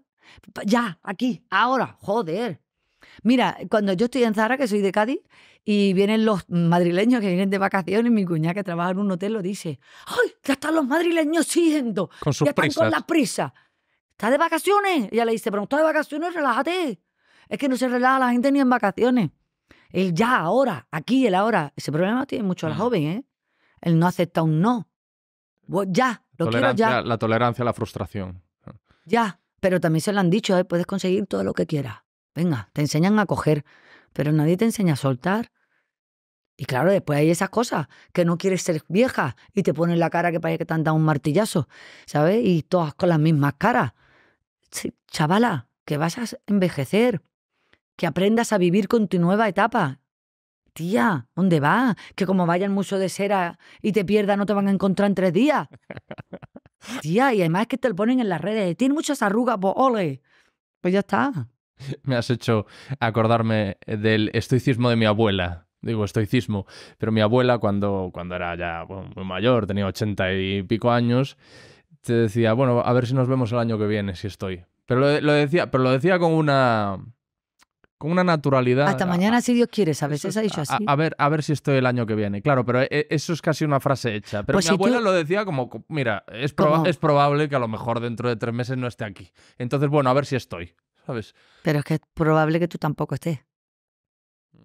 A: Ya, aquí, ahora, joder. Mira, cuando yo estoy en Zara, que soy de Cádiz, y vienen los madrileños que vienen de vacaciones, mi cuñada que trabaja en un hotel lo dice, ¡ay, ya están los madrileños siguiendo! Con sus ya están con las prisas. ¿Estás de vacaciones? Ella le dice, pero no estás de vacaciones, relájate. Es que no se relaja la gente ni en vacaciones. El ya, ahora, aquí, el ahora. Ese problema tiene mucho a la mm. joven, ¿eh? Él no acepta un no. Pues ya, lo quiero ya.
B: La tolerancia a la frustración.
A: Ya, pero también se lo han dicho, ¿eh? puedes conseguir todo lo que quieras. Venga, te enseñan a coger, pero nadie te enseña a soltar. Y claro, después hay esas cosas, que no quieres ser vieja y te ponen la cara que parece que te han dado un martillazo, ¿sabes? Y todas con las mismas caras. Chavala, que vas a envejecer, que aprendas a vivir con tu nueva etapa. Tía, ¿dónde va? Que como vayan mucho de Cera y te pierdas, no te van a encontrar en tres días. Tía, y además es que te lo ponen en las redes. Tiene muchas arrugas, pues ole. Pues ya está.
B: Me has hecho acordarme del estoicismo de mi abuela. Digo estoicismo, pero mi abuela cuando, cuando era ya muy mayor, tenía ochenta y pico años, te decía, bueno, a ver si nos vemos el año que viene, si estoy. Pero lo, decía, pero lo decía con una con una naturalidad. Hasta
A: mañana, si Dios quiere, ¿sabes? veces ha dicho así. A,
B: ver, a ver si estoy el año que viene. Claro, pero e, eso es casi una frase hecha. Pero pues mi abuela lo decía como, mira, es, es probable que a lo mejor dentro de tres meses no esté aquí. Entonces, bueno, a ver si estoy.
A: Pero es que es probable que tú tampoco estés. Mm.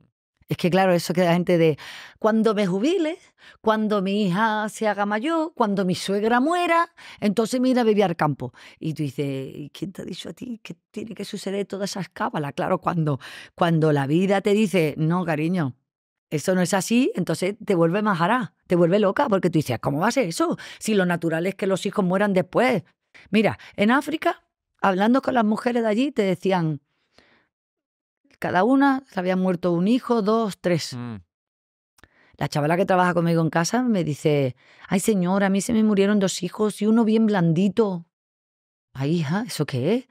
A: Es que claro, eso que la gente de cuando me jubile, cuando mi hija se haga mayor, cuando mi suegra muera, entonces me iré a vivir al campo. Y tú dices, ¿quién te ha dicho a ti que tiene que suceder todas esas cábalas? Claro, cuando, cuando la vida te dice, no, cariño, eso no es así, entonces te vuelve majara, te vuelve loca, porque tú dices, ¿cómo va a ser eso? Si lo natural es que los hijos mueran después. Mira, en África hablando con las mujeres de allí, te decían, cada una se había muerto un hijo, dos, tres. Mm. La chavala que trabaja conmigo en casa me dice, ay señora, a mí se me murieron dos hijos y uno bien blandito. Ay, hija, ¿eso qué es?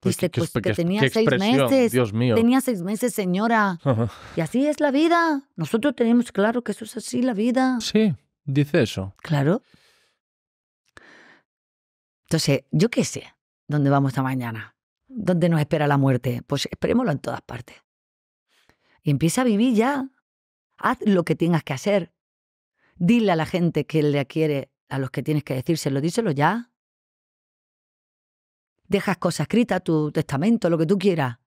A: Pues dice, pues, que tenía seis meses. Dios mío. Tenía seis meses, señora. y así es la vida. Nosotros tenemos claro que eso es así la vida. Sí, dice eso. Claro. Entonces, yo qué sé. ¿Dónde vamos esta mañana? ¿Dónde nos espera la muerte? Pues esperémoslo en todas partes. Y empieza a vivir ya. Haz lo que tengas que hacer. Dile a la gente que le quiere, a los que tienes que decírselo, díselo ya. Dejas cosas escritas, tu testamento, lo que tú quieras.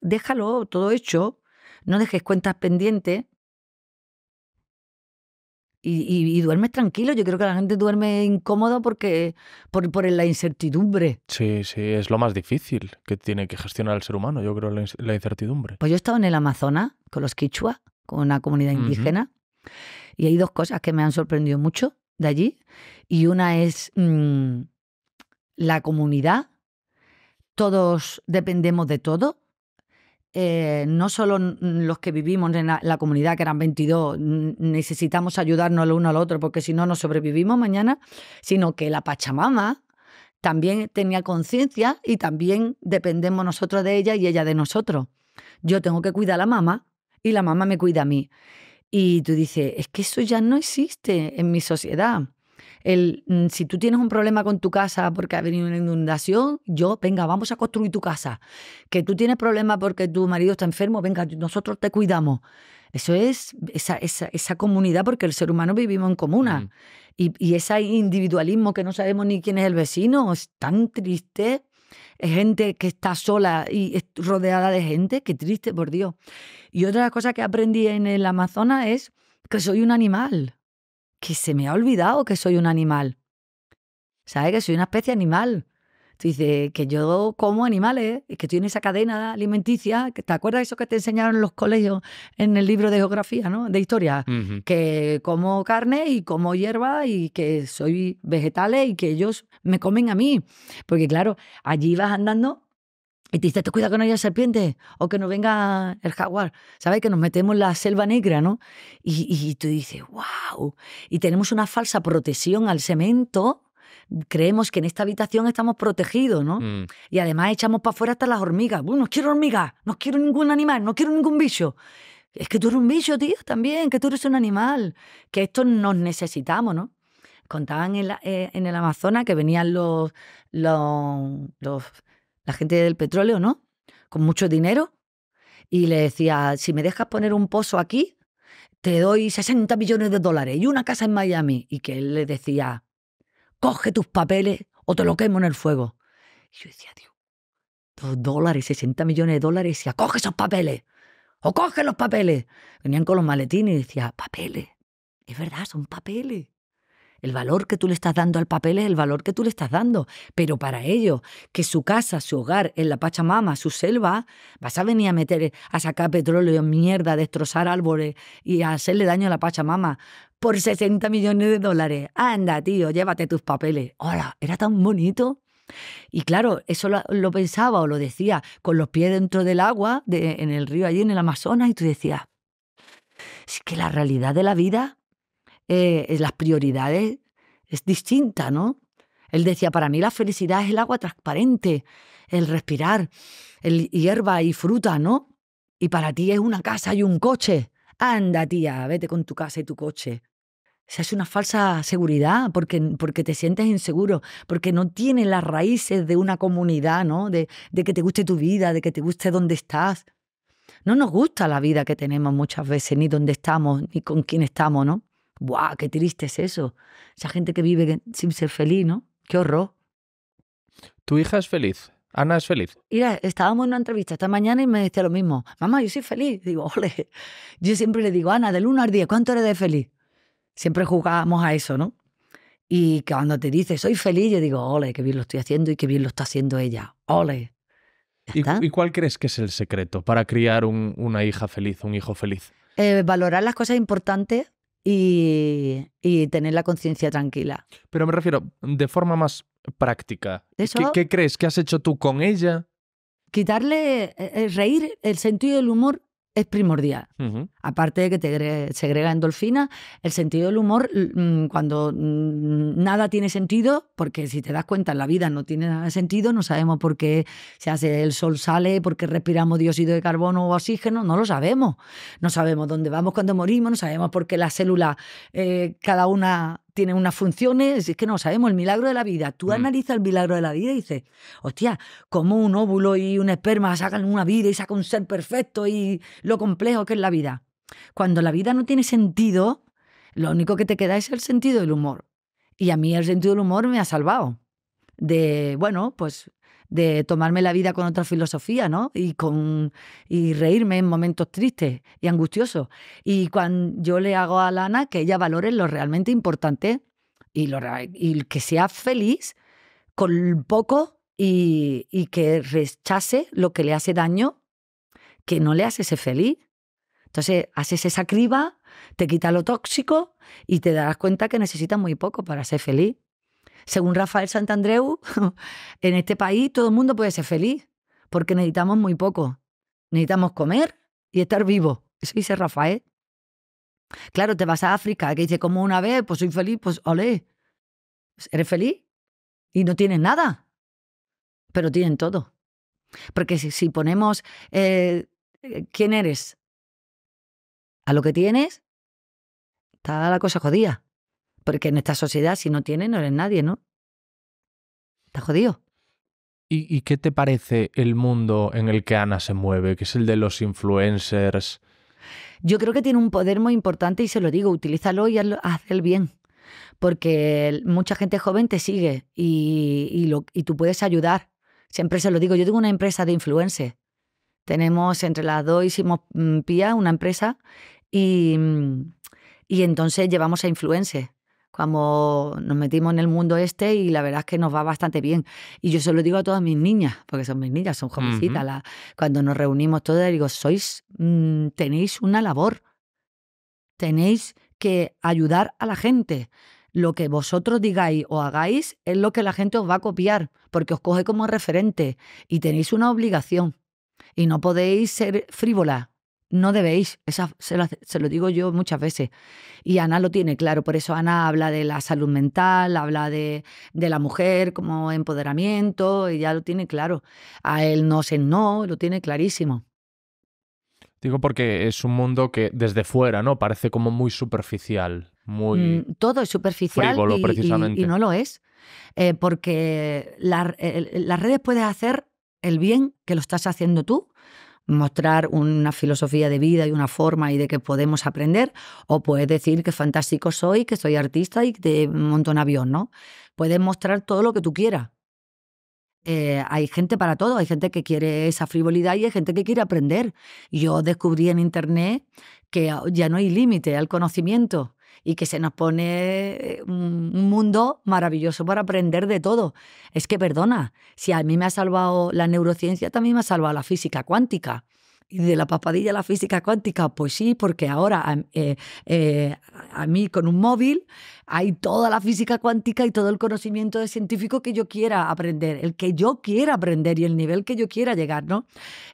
A: Déjalo todo hecho. No dejes cuentas pendientes y, y, duermes tranquilo. Yo creo que la gente duerme incómodo porque por, por, la incertidumbre.
B: Sí, sí, es lo más difícil que tiene que gestionar el ser humano, yo creo, la, incertidumbre.
A: Pues yo he estado en el Amazonas con los quichua, con una comunidad indígena, y hay dos cosas que me han sorprendido mucho de allí. Y una es mm, la comunidad. Todos dependemos de todo. Eh, no solo los que vivimos en la, comunidad, que eran 22, necesitamos ayudarnos el uno al otro, porque si no, no sobrevivimos mañana, sino que la Pachamama también tenía conciencia y también dependemos nosotros de ella y ella de nosotros. Yo tengo que cuidar a la mamá y la mamá me cuida a mí. Y tú dices, es que eso ya no existe en mi sociedad. Mm, si tú tienes un problema con tu casa porque ha venido una inundación, yo, venga, vamos a construir tu casa. Que tú tienes problemas porque tu marido está enfermo, venga, nosotros te cuidamos. Eso es esa, esa, esa comunidad porque el ser humano vivimos en comuna. Y, y ese individualismo que no sabemos ni quién es el vecino es tan triste Es gente que está sola y rodeada de gente, qué triste, por Dios. Y otra cosa que aprendí en el Amazonas es que soy un animal que se me ha olvidado que soy un animal. ¿Sabes? Que soy una especie animal. Tú dices que yo como animales y que estoy en esa cadena alimenticia. ¿Te acuerdas de eso que te enseñaron en los colegios en el libro de geografía, ¿no? de historia? Que como carne y como hierba y que soy vegetales y que ellos me comen a mí. Porque claro, allí vas andando y te dice, te cuida que no haya serpiente o que no venga el jaguar. ¿Sabes? Que nos metemos en la selva negra, ¿no? Y, tú dices, wow. Y tenemos una falsa protección al cemento. Creemos que en esta habitación estamos protegidos, ¿no? Mm. Y además echamos para afuera hasta las hormigas. Bueno, no quiero hormigas, no quiero ningún animal, no quiero ningún bicho. Es que tú eres un bicho, tío, también, que tú eres un animal, que esto nos necesitamos, ¿no? Contaban en, eh, en el Amazonas que venían los, los la gente del petróleo, ¿no? Con mucho dinero. Y le decía, si me dejas poner un pozo aquí, te doy 60 millones de dólares y una casa en Miami. Y que él le decía, coge tus papeles o te lo quemo en el fuego. Y yo decía, Dios, dos dólares, 60 millones de dólares. Y decía, coge esos papeles o coge los papeles. Venían con los maletines y decía, papeles. Es verdad, son papeles. El valor que tú le estás dando al papel es el valor que tú le estás dando. Pero para ello, que su casa, su hogar, en la Pachamama, su selva, vas a venir a meter, a sacar petróleo, mierda, a destrozar árboles y a hacerle daño a la Pachamama por 60 millones de dólares. Anda, tío, llévate tus papeles. Hola, era tan bonito. Y claro, eso lo, pensaba o lo decía con los pies dentro del agua, en el río allí, en el Amazonas, y tú decías, es que la realidad de la vida eh, eh, las prioridades es distinta, ¿no? Él decía, para mí la felicidad es el agua transparente, el respirar, el hierba y fruta, ¿no? Y para ti es una casa y un coche. Anda, tía, vete con tu casa y tu coche. se es una falsa seguridad porque, porque te sientes inseguro, porque no tienes las raíces de una comunidad, ¿no? De, de que te guste tu vida, de que te guste dónde estás. No nos gusta la vida que tenemos muchas veces, ni dónde estamos, ni con quién estamos, ¿no? ¡Buah, qué triste es eso! Esa gente que vive sin ser feliz, ¿no? ¡Qué horror!
B: ¿Tu hija es feliz? Ana es feliz.
A: Mira, estábamos en una entrevista esta mañana y me decía lo mismo. Mamá, yo soy feliz. Digo, ole. Yo siempre le digo, Ana, del 1 al 10, ¿cuánto eres de feliz? Siempre jugábamos a eso, ¿no? Y cuando te dice, soy feliz, yo digo, ole, qué bien lo estoy haciendo y qué bien lo está haciendo ella. Ole.
B: ¿Y, cuál crees que es el secreto para criar una hija feliz, un hijo feliz?
A: Eh, valorar las cosas importantes y, tener la conciencia tranquila.
B: Pero me refiero de forma más práctica. ¿Qué, crees ¿Qué has hecho tú con ella?
A: Quitarle, eh, eh, reír, el sentido del humor es primordial. Aparte de que te segrega endorfina, el sentido del humor, mm, cuando mm, nada tiene sentido, porque si te das cuenta, la vida no tiene nada sentido, no sabemos por qué se hace el sol sale, por qué respiramos dióxido de carbono o oxígeno, no lo sabemos. No sabemos dónde vamos cuando morimos, no sabemos por qué las células, eh, cada una tiene unas funciones, es que no sabemos el milagro de la vida. Tú mm. analizas el milagro de la vida y dices, hostia, como un óvulo y un esperma sacan una vida y sacan un ser perfecto y lo complejo que es la vida. Cuando la vida no tiene sentido, lo único que te queda es el sentido del humor. Y a mí el sentido del humor me ha salvado. De, bueno, pues de tomarme la vida con otra filosofía, ¿no? Y, con, y reírme en momentos tristes y angustiosos. Y cuando yo le hago a Lana que ella valore lo realmente importante y, lo, y que sea feliz con poco y, y que rechace lo que le hace daño, que no le hace ser feliz. Entonces, haces esa criba, te quita lo tóxico y te darás cuenta que necesitas muy poco para ser feliz. Según Rafael Santandreu, en este país todo el mundo puede ser feliz porque necesitamos muy poco. Necesitamos comer y estar vivo. Eso dice Rafael. Claro, te vas a África, que dice, como una vez, pues soy feliz, pues olé. Pues, ¿Eres feliz? Y no tienes nada, pero tienen todo. Porque si, ponemos, eh, eh, ¿quién eres? a lo que tienes, está la cosa jodida. Porque en esta sociedad, si no tienes, no eres nadie, ¿no? Está jodido. ¿Y, qué
B: te parece el mundo en el que Ana se mueve, que es el de los influencers?
A: Yo creo que tiene un poder muy importante y se lo digo, utilízalo y haz el bien. Porque mucha gente joven te sigue y, tú puedes ayudar. Siempre se lo digo, yo tengo una empresa de influencers tenemos entre las dos hicimos mm, PIA, una empresa, y, y entonces llevamos a influencers como nos metimos en el mundo este y la verdad es que nos va bastante bien. Y yo se lo digo a todas mis niñas, porque son mis niñas, son jovencitas. cuando nos reunimos todas, digo, sois, mm, tenéis una labor, tenéis que ayudar a la gente. Lo que vosotros digáis o hagáis es lo que la gente os va a copiar, porque os coge como referente y tenéis una obligación. Y no podéis ser frívola, no debéis. Esa, se, lo, digo yo muchas veces. Y Ana lo tiene claro. Por eso Ana habla de la salud mental, habla de, la mujer como empoderamiento, y ya lo tiene claro. A él no se no, lo tiene clarísimo.
B: Digo porque es un mundo que desde fuera, ¿no? Parece como muy superficial, muy... Mm,
A: todo es superficial y, no lo es. Eh, porque las redes puedes hacer el bien que lo estás haciendo tú mostrar una filosofía de vida y una forma y de que podemos aprender, o puedes decir que fantástico soy, que soy artista y de te monto avión, Puedes mostrar todo lo que tú quieras. Eh, hay gente para todo, hay gente que quiere esa frivolidad y hay gente que quiere aprender. Yo descubrí en Internet que ya no hay límite al conocimiento y que se nos pone eh, un mundo maravilloso para aprender de todo. Es que, perdona, si a mí me ha salvado la neurociencia, también me ha salvado la física cuántica. Y de la papadilla la física cuántica, pues sí, porque ahora eh, eh, a mí con un móvil hay toda la física cuántica y todo el conocimiento científico que yo quiera aprender, el que yo quiera aprender y el nivel que yo quiera llegar, ¿no?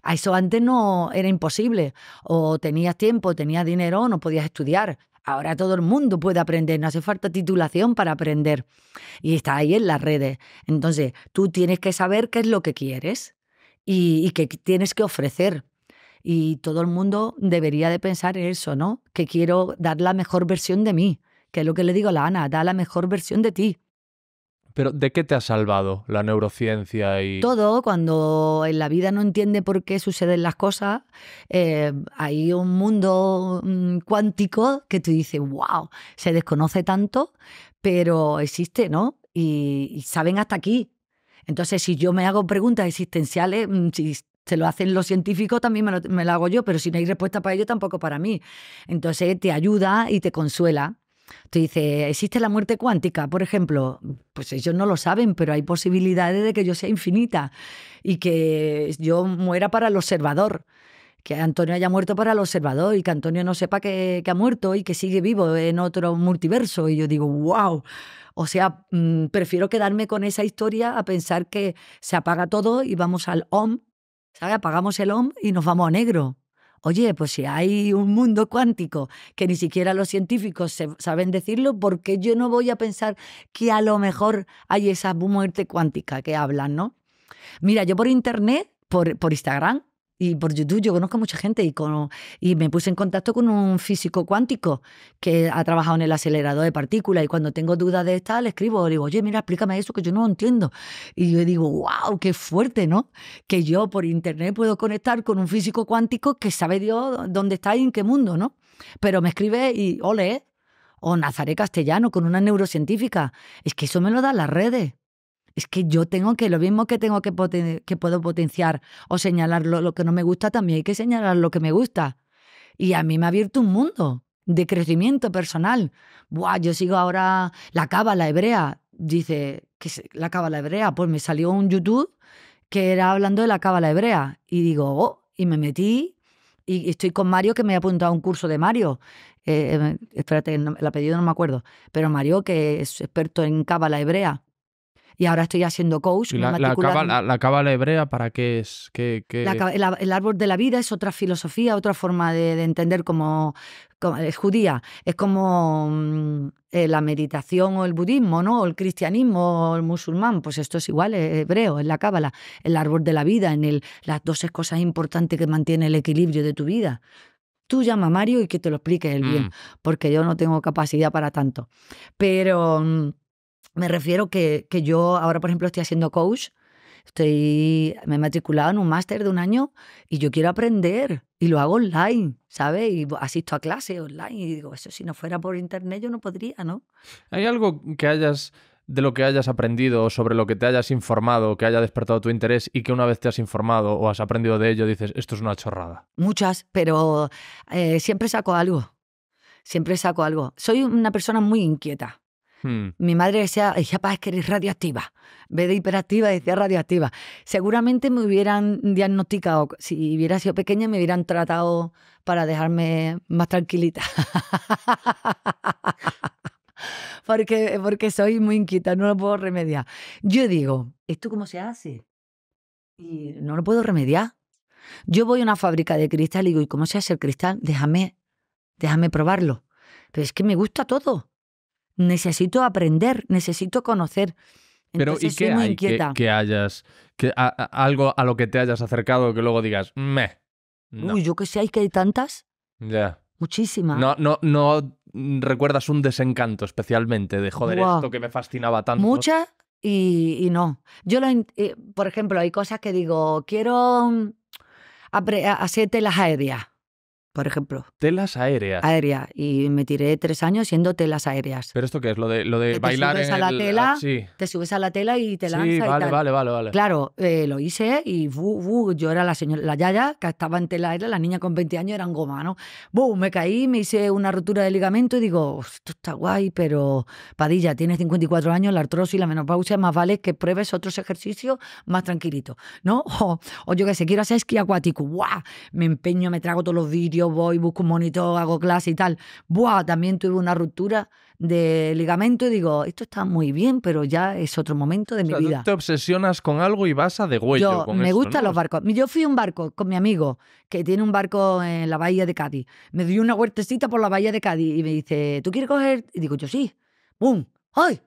A: A eso antes no era imposible. O tenías tiempo, tenías dinero, no podías estudiar. Ahora todo el mundo puede aprender, no hace falta titulación para aprender. Y está ahí en las redes. Entonces, tú tienes que saber qué es lo que quieres y, qué tienes que ofrecer. Y todo el mundo debería de pensar eso, ¿no? Que quiero dar la mejor versión de mí, que es lo que le digo a la Ana, da la mejor versión de ti.
B: Pero ¿de qué te ha salvado la neurociencia y...? Todo,
A: cuando en eh, la vida no entiende por qué suceden las cosas, eh, hay un mundo mm, cuántico que te dice, wow, se desconoce tanto, pero existe, ¿no? y, saben hasta aquí. Entonces, si yo me hago preguntas existenciales, mm, si se lo hacen los científicos, también me lo, me lo, hago yo, pero si no hay respuesta para ello, tampoco para mí. Entonces te ayuda y te consuela. Entonces dice, ¿existe la muerte cuántica, por ejemplo? Pues ellos no lo saben, pero hay posibilidades de que yo sea infinita y que yo muera para el observador que Antonio haya muerto para el observador y que Antonio no sepa que, ha muerto y que sigue vivo en otro multiverso. Y yo digo, wow. O sea, mm, prefiero quedarme con esa historia a pensar que se apaga todo y vamos al OM, ¿sabes? Apagamos el OM y nos vamos a negro. Oye, pues si hay un mundo cuántico que ni siquiera los científicos saben decirlo, ¿por qué yo no voy a pensar que a lo mejor hay esa muerte cuántica que hablan, no? Mira, yo por internet, por Instagram, y por YouTube yo conozco a mucha gente y, con, y me puse en contacto con un físico cuántico que ha trabajado en el acelerador de partículas y cuando tengo dudas de esta le escribo, le digo, oye, mira, explícame eso que yo no lo entiendo. Y yo digo, wow, qué fuerte, ¿no? Que yo por internet puedo conectar con un físico cuántico que sabe Dios dónde está y en qué mundo, ¿no? Pero me escribe y, ole, o Nazaré Castellano con una neurocientífica. Es que eso me lo dan las redes es que yo tengo que, lo mismo que tengo que, que puedo potenciar o señalar lo, que no me gusta, también hay que señalar lo que me gusta. Y a mí me ha abierto un mundo de crecimiento personal. Buah, yo sigo ahora la cábala hebrea. Dice, que la cábala hebrea? Pues me salió un YouTube que era hablando de la cábala hebrea. Y digo, oh, y me metí y estoy con Mario que me ha apuntado a un curso de Mario. Eh, eh, espérate, el apellido no me acuerdo. Pero Mario, que es experto en cábala hebrea, y ahora estoy haciendo coach. la,
B: cábala, hebrea para qué es? Qué,
A: el árbol de la vida es otra filosofía, otra forma de, entender como, es judía. Es como mm, eh, la meditación o el budismo, ¿no? O el cristianismo o el musulmán. Pues esto es igual, es hebreo, es la cábala. El árbol de la vida, en el, las dos cosas importantes que mantiene el equilibrio de tu vida tú llama a Mario y que te lo explique él bien, mm. porque yo no tengo capacidad para tanto. Pero mm, me refiero que, que yo ahora, por ejemplo, estoy haciendo coach, estoy, me he matriculado en un máster de un año y yo quiero aprender y lo hago online, ¿sabes? Y asisto a clase online y digo, eso si no fuera por internet yo no podría, ¿no? ¿Hay algo que
B: hayas de lo que hayas aprendido, o sobre lo que te hayas informado, que haya despertado tu interés y que una vez te has informado o has aprendido de ello, dices, esto es una chorrada?
A: Muchas, pero eh, siempre saco algo. Siempre saco algo. Soy una persona muy inquieta. Hmm. Mi madre decía, papá es que eres radioactiva. Ve de hiperactiva, decía radioactiva. Seguramente me hubieran diagnosticado, si hubiera sido pequeña, me hubieran tratado para dejarme más tranquilita. porque, porque soy muy inquieta, no lo puedo remediar. Yo digo, ¿esto cómo se hace? Y no lo puedo remediar. Yo voy a una fábrica de cristal y digo, ¿y cómo se hace el cristal? Déjame, déjame probarlo. Pero es que me gusta todo necesito aprender, necesito conocer. Pero ¿y qué
B: que, hayas, que algo a lo que te hayas acercado que luego digas, me. Uy,
A: yo que sé, hay que hay tantas. Ya. Muchísimas.
B: No, no, no recuerdas un desencanto especialmente de joder, esto que me fascinaba tanto. Muchas
A: y, no. Yo, lo, eh, por ejemplo, hay cosas que digo, quiero hacerte mm, las aéreas por ejemplo.
B: Telas aéreas.
A: Aérea. Y me tiré tres años siendo telas aéreas.
B: ¿Pero esto qué es? Lo de, lo de bailar te subes en a la ah, tela, sí.
A: Te subes a la tela y te lanzas. vale, vale, vale, vale. Claro, eh, lo hice y yo era la señora, la yaya que estaba en tela aérea, la niña con 20 años era en goma, ¿no? me caí, me hice una rotura de ligamento y digo, esto está guay, pero Padilla, tienes 54 años, la artrosis y la menopausia, más vale que pruebes otros ejercicios más tranquilitos, ¿no? O, yo que sé, quiero hacer esquí acuático, ¡guau! Me empeño, me trago todos los vídeos voy, busco un monitor, hago clase y tal. Buah, también tuve una ruptura de ligamento y digo, esto está muy bien, pero ya es otro momento de mi vida. te
B: obsesionas con algo y vas a de huello. Yo, me gustan los
A: barcos. Yo fui a un barco con mi amigo que tiene un barco en la bahía de Cádiz. Me dio una huertecita por la bahía de Cádiz y me dice, ¿tú quieres coger? Y digo, yo sí. ¡Bum! ¡Ay!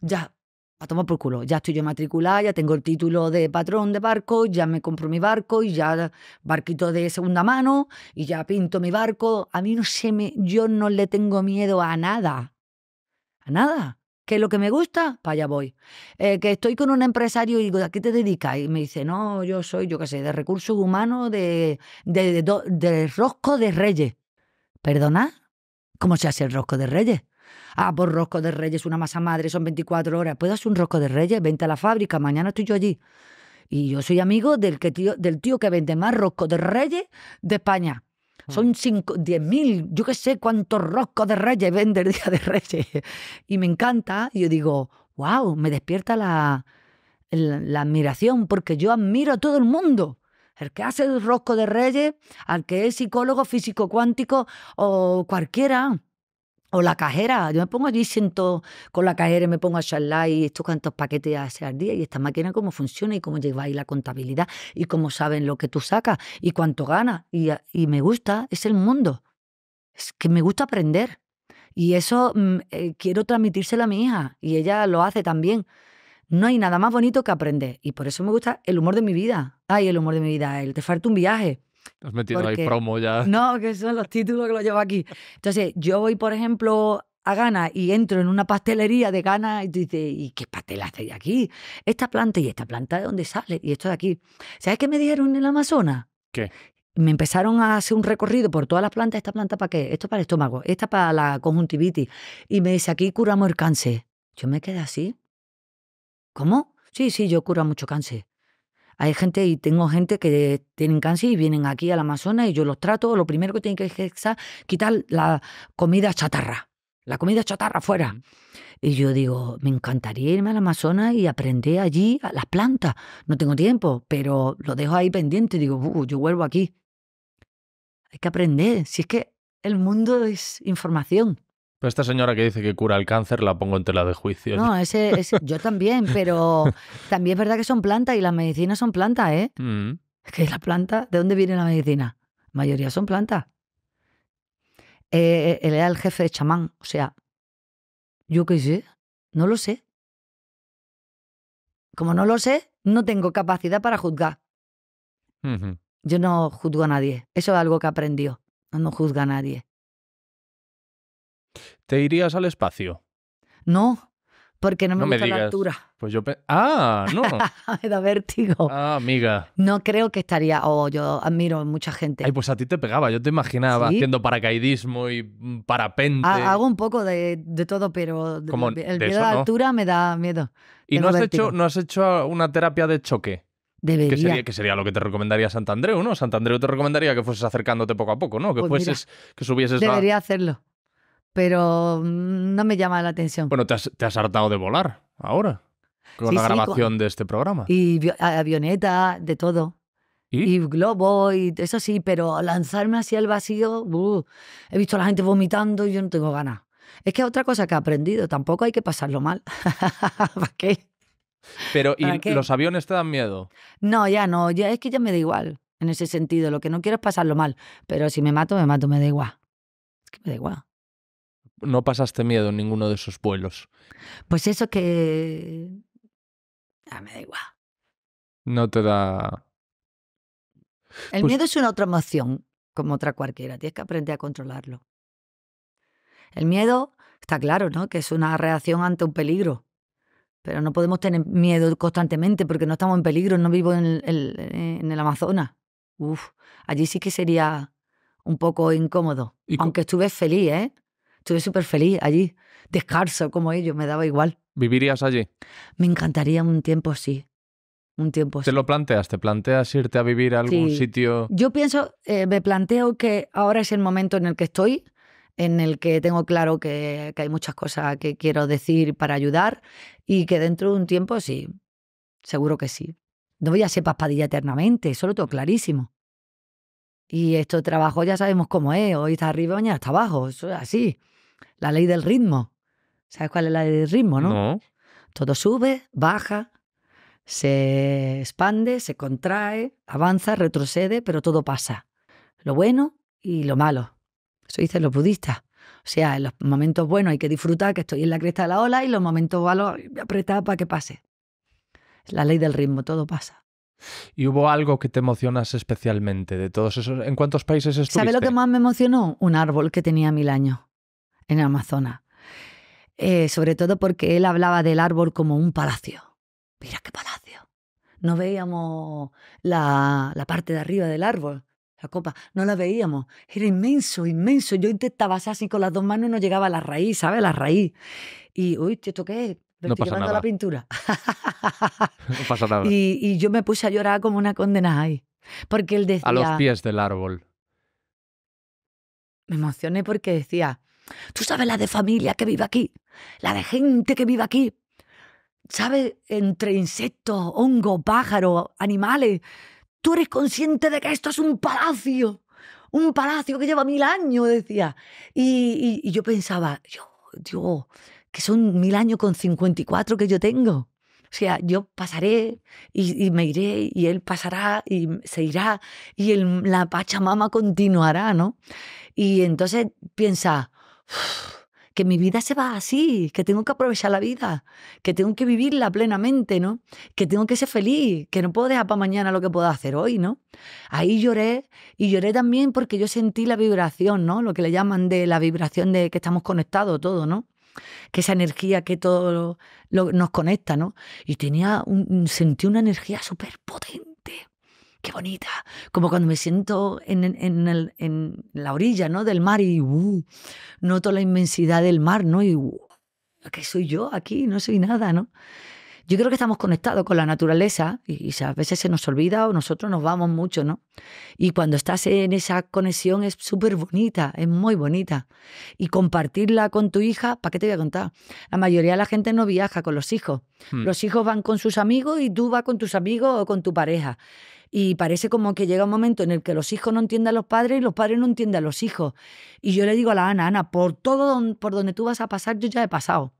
A: Ya, a tomar por culo. Ya estoy yo matriculada, ya tengo el título de patrón de barco, ya me compro mi barco y ya barquito de segunda mano y ya pinto mi barco. A mí no se me, yo no le tengo miedo a nada. A nada. que es lo que me gusta? Para allá voy. Eh, que estoy con un empresario y digo, ¿a qué te dedicas? Y me dice, no, yo soy, yo qué sé, de recursos humanos, de, de, de rosco de reyes. ¿Perdona? ¿Cómo se hace el rosco de reyes? Ah, por rosco de reyes, una masa madre, son 24 horas. ¿Puedo hacer un rosco de reyes? Vente a la fábrica, mañana estoy yo allí. Y yo soy amigo del, que tío, del tío que vende más Rosco de reyes de España. Ah. Son 10.000, yo qué sé cuántos Rosco de reyes vende el día de reyes. Y me encanta. Y yo digo, wow, me despierta la, la admiración porque yo admiro a todo el mundo el que hace el rosco de reyes, al que es psicólogo, físico cuántico o cualquiera la cajera, yo me pongo allí, siento con la cajera y me pongo a charlar y estos cuántos paquetes hace al día y esta máquina cómo funciona y cómo lleva ahí la contabilidad y cómo saben lo que tú sacas y cuánto ganas. Y, me gusta, es el mundo. Es que me gusta aprender. Y eso mm, eh, quiero transmitírselo a mi hija y ella lo hace también. No hay nada más bonito que aprender y por eso me gusta el humor de mi vida. Ay, el humor de mi vida, el te falta un viaje.
B: Has metido ahí promo ya.
A: No, que son los títulos que lo llevo aquí. Entonces, yo voy, por ejemplo, a Ghana y entro en una pastelería de Ghana y dice, ¿y qué pastel hace aquí? Esta planta y esta planta de dónde sale y esto de aquí. ¿Sabes qué me dijeron en el Amazonas? ¿Qué? Me empezaron a hacer un recorrido por todas las plantas. ¿Esta planta para qué? Esto para el estómago, esta para la conjuntivitis. Y me dice, aquí curamos el cáncer. Yo me quedé así. ¿Cómo? Sí, sí, yo cura mucho cáncer. Hay gente y tengo gente que tienen cáncer y vienen aquí a la Amazonas y yo los trato. Lo primero que tienen que hacer es quitar la comida chatarra. La comida chatarra fuera. Y yo digo, me encantaría irme a la Amazonas y aprender allí a las plantas. No tengo tiempo, pero lo dejo ahí pendiente. Digo, uh, yo vuelvo aquí. Hay que aprender. Si es que el mundo es información.
B: Pero esta señora que dice que cura el cáncer la pongo en tela de juicio. No, ese,
A: yo también, pero también es verdad que son plantas y las medicinas son plantas, ¿eh? Mm. Es la planta, ¿de dónde viene la medicina? La mayoría son plantas. Eh, eh, él era el jefe de chamán, o sea, yo qué sé, no lo sé. Como no lo sé, no tengo capacidad para juzgar. Yo no juzgo a nadie, eso es algo que aprendió, no juzga a nadie.
B: ¿Te irías al espacio?
A: No, porque no me gusta la altura.
B: Pues yo ah, no.
A: me da vértigo.
B: Ah, amiga.
A: No creo que estaría. Oh, yo admiro mucha gente. Ay,
B: pues a ti te pegaba. Yo te imaginaba haciendo paracaidismo y mm, parapente. hago
A: un poco de, todo, pero el miedo a la altura me da miedo. ¿Y no has, hecho, no
B: has hecho una terapia de choque? Que Debería. sería, que sería lo que te recomendaría Santandreu, ¿no? Santandreu te recomendaría que fueses acercándote poco a poco, ¿no? Que pues fueses, que subieses Debería
A: hacerlo pero mm, no me llama la atención.
B: Bueno, te has, hartado de volar ahora, con la grabación de este programa.
A: Y avioneta, de todo. ¿Y? globo, y eso sí, pero lanzarme hacia el vacío, uh, he visto a la gente vomitando y yo no tengo ganas. Es que es otra cosa que he aprendido, tampoco hay que pasarlo mal. ¿Para
B: qué? Pero, ¿y los aviones te dan miedo?
A: No, ya no, ya es que ya me da igual en ese sentido. Lo que no quiero es pasarlo mal, pero si me mato, me mato, me da igual. Es que me da igual
B: no pasaste miedo en ninguno de esos vuelos.
A: Pues eso que... Ah, me da igual.
B: No te da...
A: El pues miedo es una otra emoción, como otra cualquiera. Tienes que aprender a controlarlo. El miedo, está claro, ¿no? Que es una reacción ante un peligro. Pero no podemos tener miedo constantemente porque no estamos en peligro, no vivo en el, Amazonas. Uf, allí sí que sería un poco incómodo. aunque estuve feliz, ¿eh? Estuve súper feliz allí, descalzo como ellos, me daba igual.
B: ¿Vivirías allí?
A: Me encantaría un tiempo, sí. Un tiempo,
B: ¿Te lo planteas? ¿Te planteas irte a vivir a algún sitio? Yo
A: pienso, eh, me planteo que ahora es el momento en el que estoy, en el que tengo claro que, hay muchas cosas que quiero decir para ayudar y que dentro de un tiempo sí, seguro que sí. No voy a ser paspadilla eternamente, eso lo tengo clarísimo. Y esto trabajo ya sabemos cómo es, hoy está arriba, mañana está abajo, eso es así. La ley del ritmo. ¿Sabes cuál es la ley del ritmo, no? Todo sube, baja, se expande, se contrae, avanza, retrocede, pero todo pasa. Lo bueno y lo malo. Eso dicen los budistas. O sea, en los momentos buenos hay que disfrutar, que estoy en la cresta de la ola, y los momentos malos apretar para que pase. Es la ley del ritmo, todo pasa.
B: ¿Y hubo algo que te emocionas especialmente de todos esos? ¿En cuántos países estuviste? ¿Sabes lo que más
A: me emocionó? Un árbol que tenía mil años en Amazonas. Eh, sobre todo porque él hablaba del árbol como un palacio. Mira qué palacio. No veíamos la, parte de arriba del árbol, la copa, no la veíamos. Era inmenso, inmenso. Yo intentaba así, con las dos manos y no llegaba a la raíz, ¿sabes? la raíz. Y, uy, ¿esto qué es? la pintura. Y, yo me puse a llorar como una condenada ahí. Porque él decía... A los pies
B: del árbol.
A: Me emocioné porque decía, Tú sabes la de familia que vive aquí, la de gente que vive aquí. ¿Sabes? Entre insectos, hongos, pájaros, animales. Tú eres consciente de que esto es un palacio. Un palacio que lleva mil años, decía. Y, yo pensaba, yo, que son mil años con 54 que yo tengo. O sea, yo pasaré y, me iré y él pasará y se irá y la Pachamama continuará, ¿no? Y entonces piensa, que mi vida se va así, que tengo que aprovechar la vida, que tengo que vivirla plenamente, ¿no? Que tengo que ser feliz, que no puedo dejar para mañana lo que puedo hacer hoy, ¿no? Ahí lloré y lloré también porque yo sentí la vibración, ¿no? Lo que le llaman de la vibración de que estamos conectados todo, ¿no? que esa energía que todo nos conecta, ¿no? Y tenía sentí una energía súper potente qué bonita. Como cuando me siento en, la orilla del mar y uh, noto la inmensidad del mar, ¿no? Y uh, que soy yo aquí, no soy nada, ¿no? Yo creo que estamos conectados con la naturaleza y, a veces se nos olvida o nosotros nos vamos mucho, ¿no? Y cuando estás en esa conexión es súper bonita, es muy bonita. Y compartirla con tu hija, ¿para qué te voy a contar? La mayoría de la gente no viaja con los hijos. Hmm. Los hijos van con sus amigos y tú vas con tus amigos o con tu pareja. Y parece como que llega un momento en el que los hijos no entienden a los padres y los padres no entienden a los hijos. Y yo le digo a la Ana, Ana, por todo por donde tú vas a pasar, yo ya he pasado.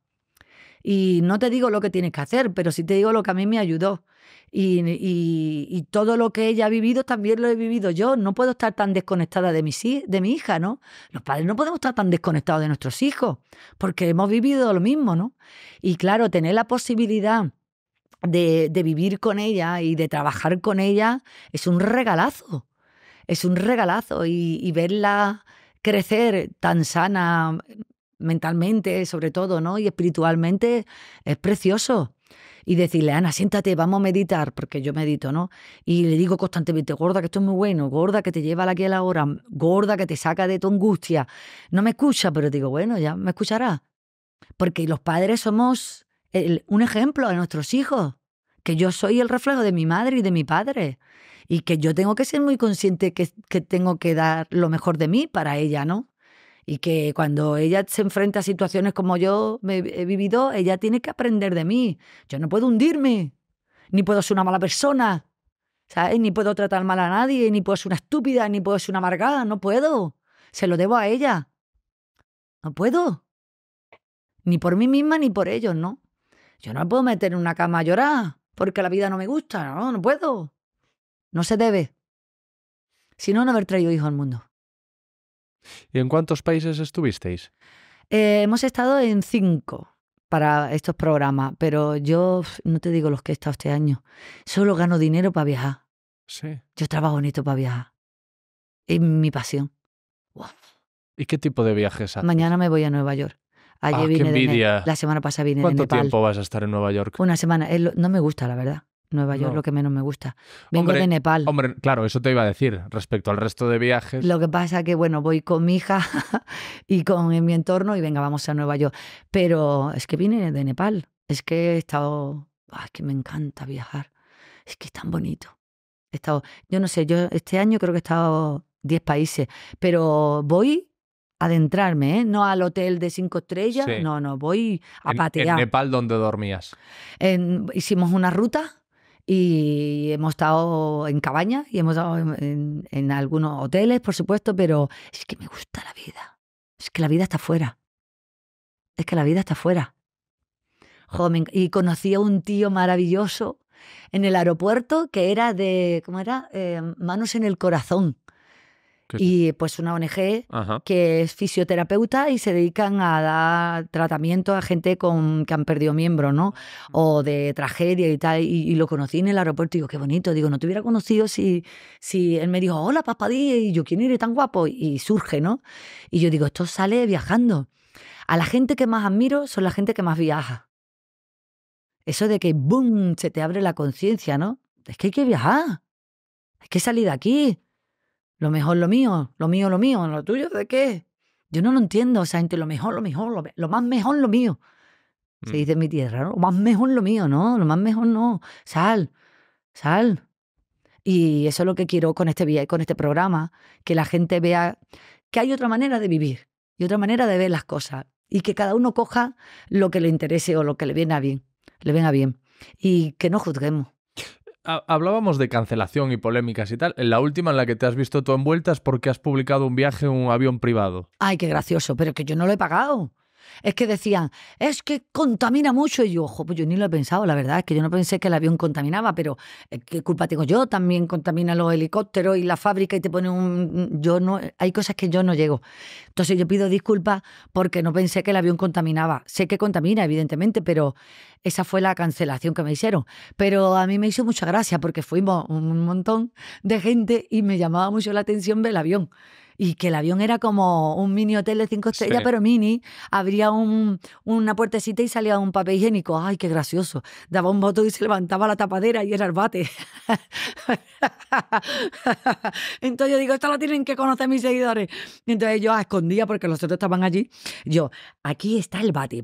A: Y no te digo lo que tienes que hacer, pero sí te digo lo que a mí me ayudó. Y, todo lo que ella ha vivido también lo he vivido yo. No puedo estar tan desconectada de mi, de mi hija, ¿no? Los padres no podemos estar tan desconectados de nuestros hijos, porque hemos vivido lo mismo, ¿no? Y claro, tener la posibilidad de, vivir con ella y de trabajar con ella es un regalazo. Es un regalazo y, verla crecer tan sana mm, mentalmente, sobre todo, ¿no? Y espiritualmente es precioso y decirle, Ana, siéntate, vamos a meditar, porque yo medito, ¿no? Y le digo constantemente, gorda, que esto es muy bueno, gorda, que te lleva la aquí a la hora, gorda, que te saca de tu angustia. No me escucha, pero digo, bueno, ya me escuchará. Porque los padres somos un ejemplo a nuestros hijos, que yo soy el reflejo de mi madre y de mi padre, y que yo tengo que ser muy consciente que, tengo que dar lo mejor de mí para ella, ¿no? Y que cuando ella se enfrenta a situaciones como yo he vivido, ella tiene que aprender de mí. Yo no puedo hundirme, ni puedo ser una mala persona, ¿sabes? Ni puedo tratar mal a nadie, ni puedo ser una estúpida, ni puedo ser una amargada, no puedo. Se lo debo a ella. No puedo. Ni por mí misma ni por ellos, ¿no? Yo no me puedo meter en una cama a llorar porque la vida no me gusta, no, no puedo. No se debe. Si no, no haber traído hijos al mundo.
B: ¿Y en cuántos países estuvisteis?
A: Eh, hemos estado en cinco para estos programas, pero yo no te digo los que he estado este año. Solo gano dinero para viajar. Sí. Yo trabajo en esto para viajar. Es mi pasión.
B: ¿Y qué tipo de viajes haces?
A: Mañana me voy a Nueva York. Ayer ah, vine de la semana pasada vine ¿Cuánto Nepal. ¿Cuánto tiempo
B: vas a estar en Nueva York?
A: Una semana. No me gusta, la verdad. Nueva York es lo que menos me gusta. Vengo de Nepal.
B: Hombre, claro, eso te iba a decir respecto al resto de viajes. Lo que
A: pasa es que, bueno, voy con mi hija y con mi entorno y venga, vamos a Nueva York. Pero es que vine de Nepal. Es que he estado... Ah, es que me encanta viajar. Es que es tan bonito. He estado... Yo no sé, yo este año creo que he estado 10 países, pero voy adentrarme, ¿eh? no al hotel de cinco estrellas, no, no, voy a patear. ¿En Nepal
B: donde dormías?
A: hicimos una ruta y hemos estado en cabañas y hemos estado en, algunos hoteles, por supuesto, pero es que me gusta la vida. Es que la vida está afuera. Es que la vida está afuera. Joven, y conocí a un tío maravilloso en el aeropuerto que era de, ¿cómo era? Eh, manos en el corazón. Y pues una ONG que es fisioterapeuta y se dedican a dar tratamiento a gente con, que han perdido miembro, ¿no? Mm. O de tragedia y tal. Y, lo conocí en el aeropuerto y digo, qué bonito. Digo, no te hubiera conocido si, si él me dijo, hola, papadí, y yo, ¿quién eres tan guapo? Y surge, ¿no? Y yo digo, esto sale viajando. A la gente que más admiro son la gente que más viaja. Eso de que, ¡boom!, se te abre la conciencia, ¿no? Es que hay que viajar. Hay que salir de aquí. Lo mejor, lo mío, lo mío, lo mío, lo tuyo, ¿de qué? Yo no lo entiendo, o sea, gente, lo mejor, lo mejor, lo, más mejor, lo mío. Se mm. dice en mi tierra, ¿no? Lo más mejor, lo mío, no, lo más mejor, no. Sal, sal. Y eso es lo que quiero con este, con este programa, que la gente vea que hay otra manera de vivir y otra manera de ver las cosas y que cada uno coja lo que le interese o lo que le viene bien, le venga bien y que no juzguemos
B: hablábamos de cancelación y polémicas y tal. En la última en la que te has visto tú es porque has publicado un viaje en un avión privado.
A: Ay, qué gracioso, pero que yo no lo he pagado. Es que decían, es que contamina mucho. Y yo, ojo, pues yo ni lo he pensado, la verdad, es que yo no pensé que el avión contaminaba, pero eh, ¿qué culpa tengo yo? También contamina los helicópteros y la fábrica y te pone un... Yo no... Hay cosas que yo no llego. Entonces yo pido disculpas porque no pensé que el avión contaminaba. Sé que contamina, evidentemente, pero esa fue la cancelación que me hicieron. Pero a mí me hizo mucha gracia porque fuimos un montón de gente y me llamaba mucho la atención el avión y que el avión era como un mini hotel de cinco estrellas, pero mini. Abría un, una puertecita y salía un papel higiénico. ¡Ay, qué gracioso! Daba un voto y se levantaba la tapadera y era el bate. Entonces yo digo, esto lo tienen que conocer mis seguidores. entonces yo escondía porque los otros estaban allí. Yo, aquí está el bate.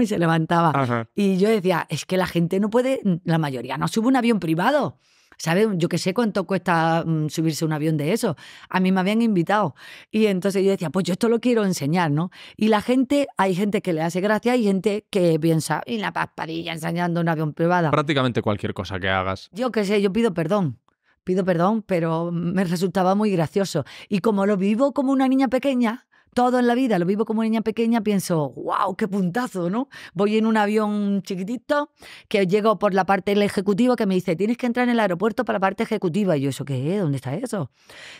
A: Y se levantaba. Y yo decía, es que la gente no puede, la mayoría no sube un avión privado. ¿sabes? Yo que sé cuánto cuesta mm, subirse un avión de eso. A mí me habían invitado. Y entonces yo decía, pues yo esto lo quiero enseñar, ¿no? Y la gente, hay gente que le hace gracia y gente que piensa, y la paspadilla enseñando un avión privado.
B: Prácticamente cualquier cosa que hagas.
A: Yo que sé, yo pido perdón pido perdón, pero me resultaba muy gracioso. Y como lo vivo como una niña pequeña, todo en la vida lo vivo como niña pequeña, pienso, wow, qué puntazo, ¿no? Voy en un avión chiquitito que llego por la parte del ejecutivo que me dice, tienes que entrar en el aeropuerto para la parte ejecutiva. Y yo, ¿eso qué es? ¿Dónde está eso?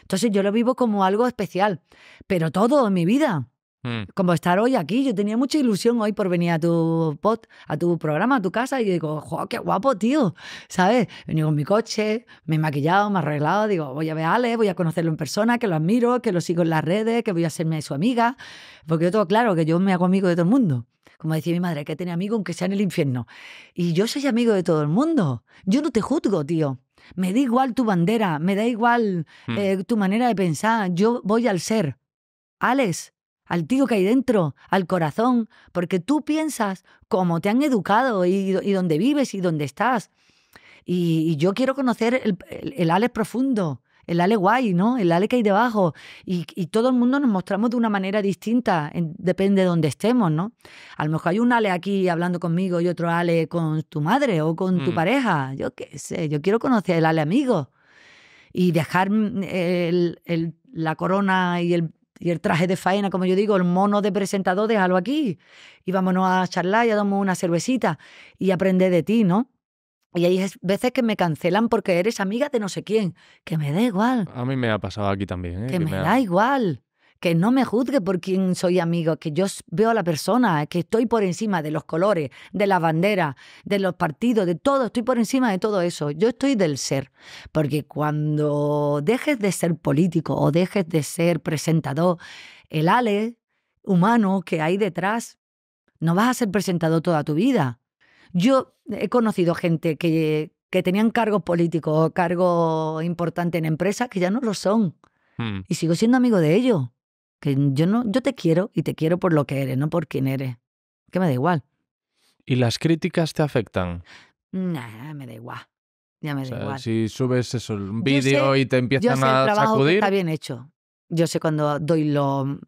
A: Entonces yo lo vivo como algo especial, pero todo en mi vida. Mm. Como estar hoy aquí, yo tenía mucha ilusión hoy por venir a tu pod, a tu programa, a tu casa, y digo, jo, qué guapo, tío, ¿sabes? He venido con mi coche, me he maquillado, me he arreglado, digo, voy a ver a Ale, voy a conocerlo en persona, que lo admiro, que lo sigo en las redes, que voy a hacerme su amiga, porque yo tengo claro, que yo me hago amigo de todo el mundo. Como decía mi madre, que tiene amigo aunque sea en el infierno. Y yo soy amigo de todo el mundo. Yo no te juzgo, tío. Me da igual tu bandera, me da igual mm. eh, tu manera de pensar. Yo voy al ser. Alex, al tío que hay dentro, al corazón, porque tú piensas cómo te han educado y, dónde vives y dónde estás. Y, yo quiero conocer el, Ale profundo, el Ale guay, ¿no? El Ale que hay debajo. Y, todo el mundo nos mostramos de una manera distinta, depende de dónde estemos, ¿no? A lo mejor hay un Ale aquí hablando conmigo y otro Ale con tu madre o con tu mm. pareja. Yo qué sé, yo quiero conocer el Ale amigo y dejar mm, la corona y el y el traje de faena, como yo digo, el mono de presentador, déjalo aquí. Y vámonos a charlar ya a una cervecita y aprender de ti, ¿no? Y hay veces que me cancelan porque eres amiga de no sé quién. Que me da igual.
B: A mí me ha pasado aquí también. ¿eh? Que, me, da
A: igual que no me juzgue por quién soy amigo, que yo veo a la persona, que estoy por encima de los colores, de la bandera, de los partidos, de todo, estoy por encima de todo eso. Yo estoy del ser, porque cuando dejes de ser político o dejes de ser presentador, el ale humano que hay detrás, no vas a ser presentado toda tu vida. Yo he conocido gente que, que tenían cargos políticos o cargos importantes en empresas que ya no lo son. Hmm. Y sigo siendo amigo de ellos. Que yo no, yo te quiero y te quiero por lo que eres, no por quién eres. Que me da igual.
B: ¿Y las críticas te afectan?
A: Nah, me da igual. Ya me
B: Si subes eso, un vídeo y te empiezan a el sacudir. está
A: bien hecho. Yo sé cuando doy lo, mm,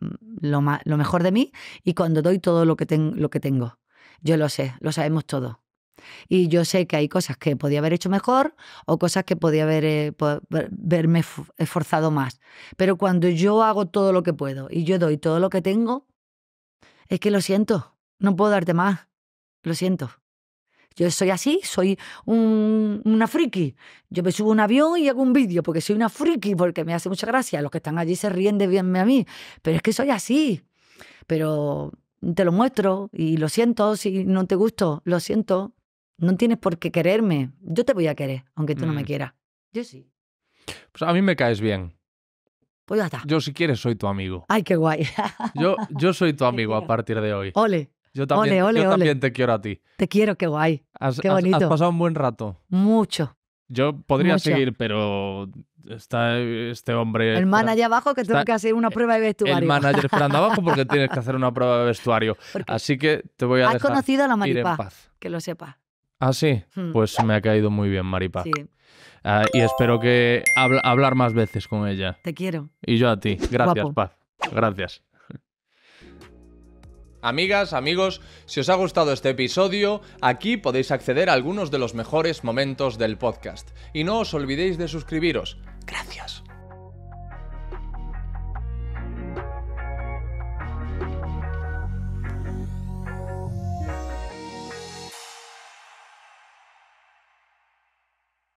A: lo, lo, mejor de mí y cuando doy todo lo que, lo que tengo. Yo lo sé, lo sabemos todos y yo sé que hay cosas que podía haber hecho mejor o cosas que podía haber eh, verme esforzado más. Pero cuando yo hago todo lo que puedo y yo doy todo lo que tengo, es que lo siento, no puedo darte más, lo siento. Yo soy así, soy un, una friki. Yo me subo un avión y hago un vídeo porque soy una friki, porque me hace mucha gracia. Los que están allí se ríen de bienme a mí, pero es que soy así. Pero te lo muestro y lo siento si no te gusto, lo siento no tienes por qué quererme. Yo te voy a querer, aunque tú no me mm. quieras. Yo sí.
B: Pues a mí me caes bien. Pues ya está. Yo si quieres soy tu amigo.
A: Ay, qué guay. yo,
B: yo soy tu amigo a partir de hoy. Ole. Yo también, te quiero a ti.
A: Te quiero, qué guay. qué bonito. Has, pasado
B: un buen rato. Mucho. Yo podría seguir, pero está este hombre. El manager
A: abajo que tengo que hacer una prueba de vestuario. El manager esperando abajo porque
B: tienes que hacer una prueba de vestuario. Así que te voy a has Has conocido a la Maripa. que lo sepas. Ah, sí. Hmm. Pues me ha caído muy bien, Maripa. Sí. Ah, y espero que hablar más veces con ella. Te quiero. Y yo a ti. Gracias, Paz. Gracias. Amigas, amigos, si os ha gustado este episodio, aquí podéis acceder a algunos de los mejores momentos del podcast. Y no os olvidéis de suscribiros. Gracias.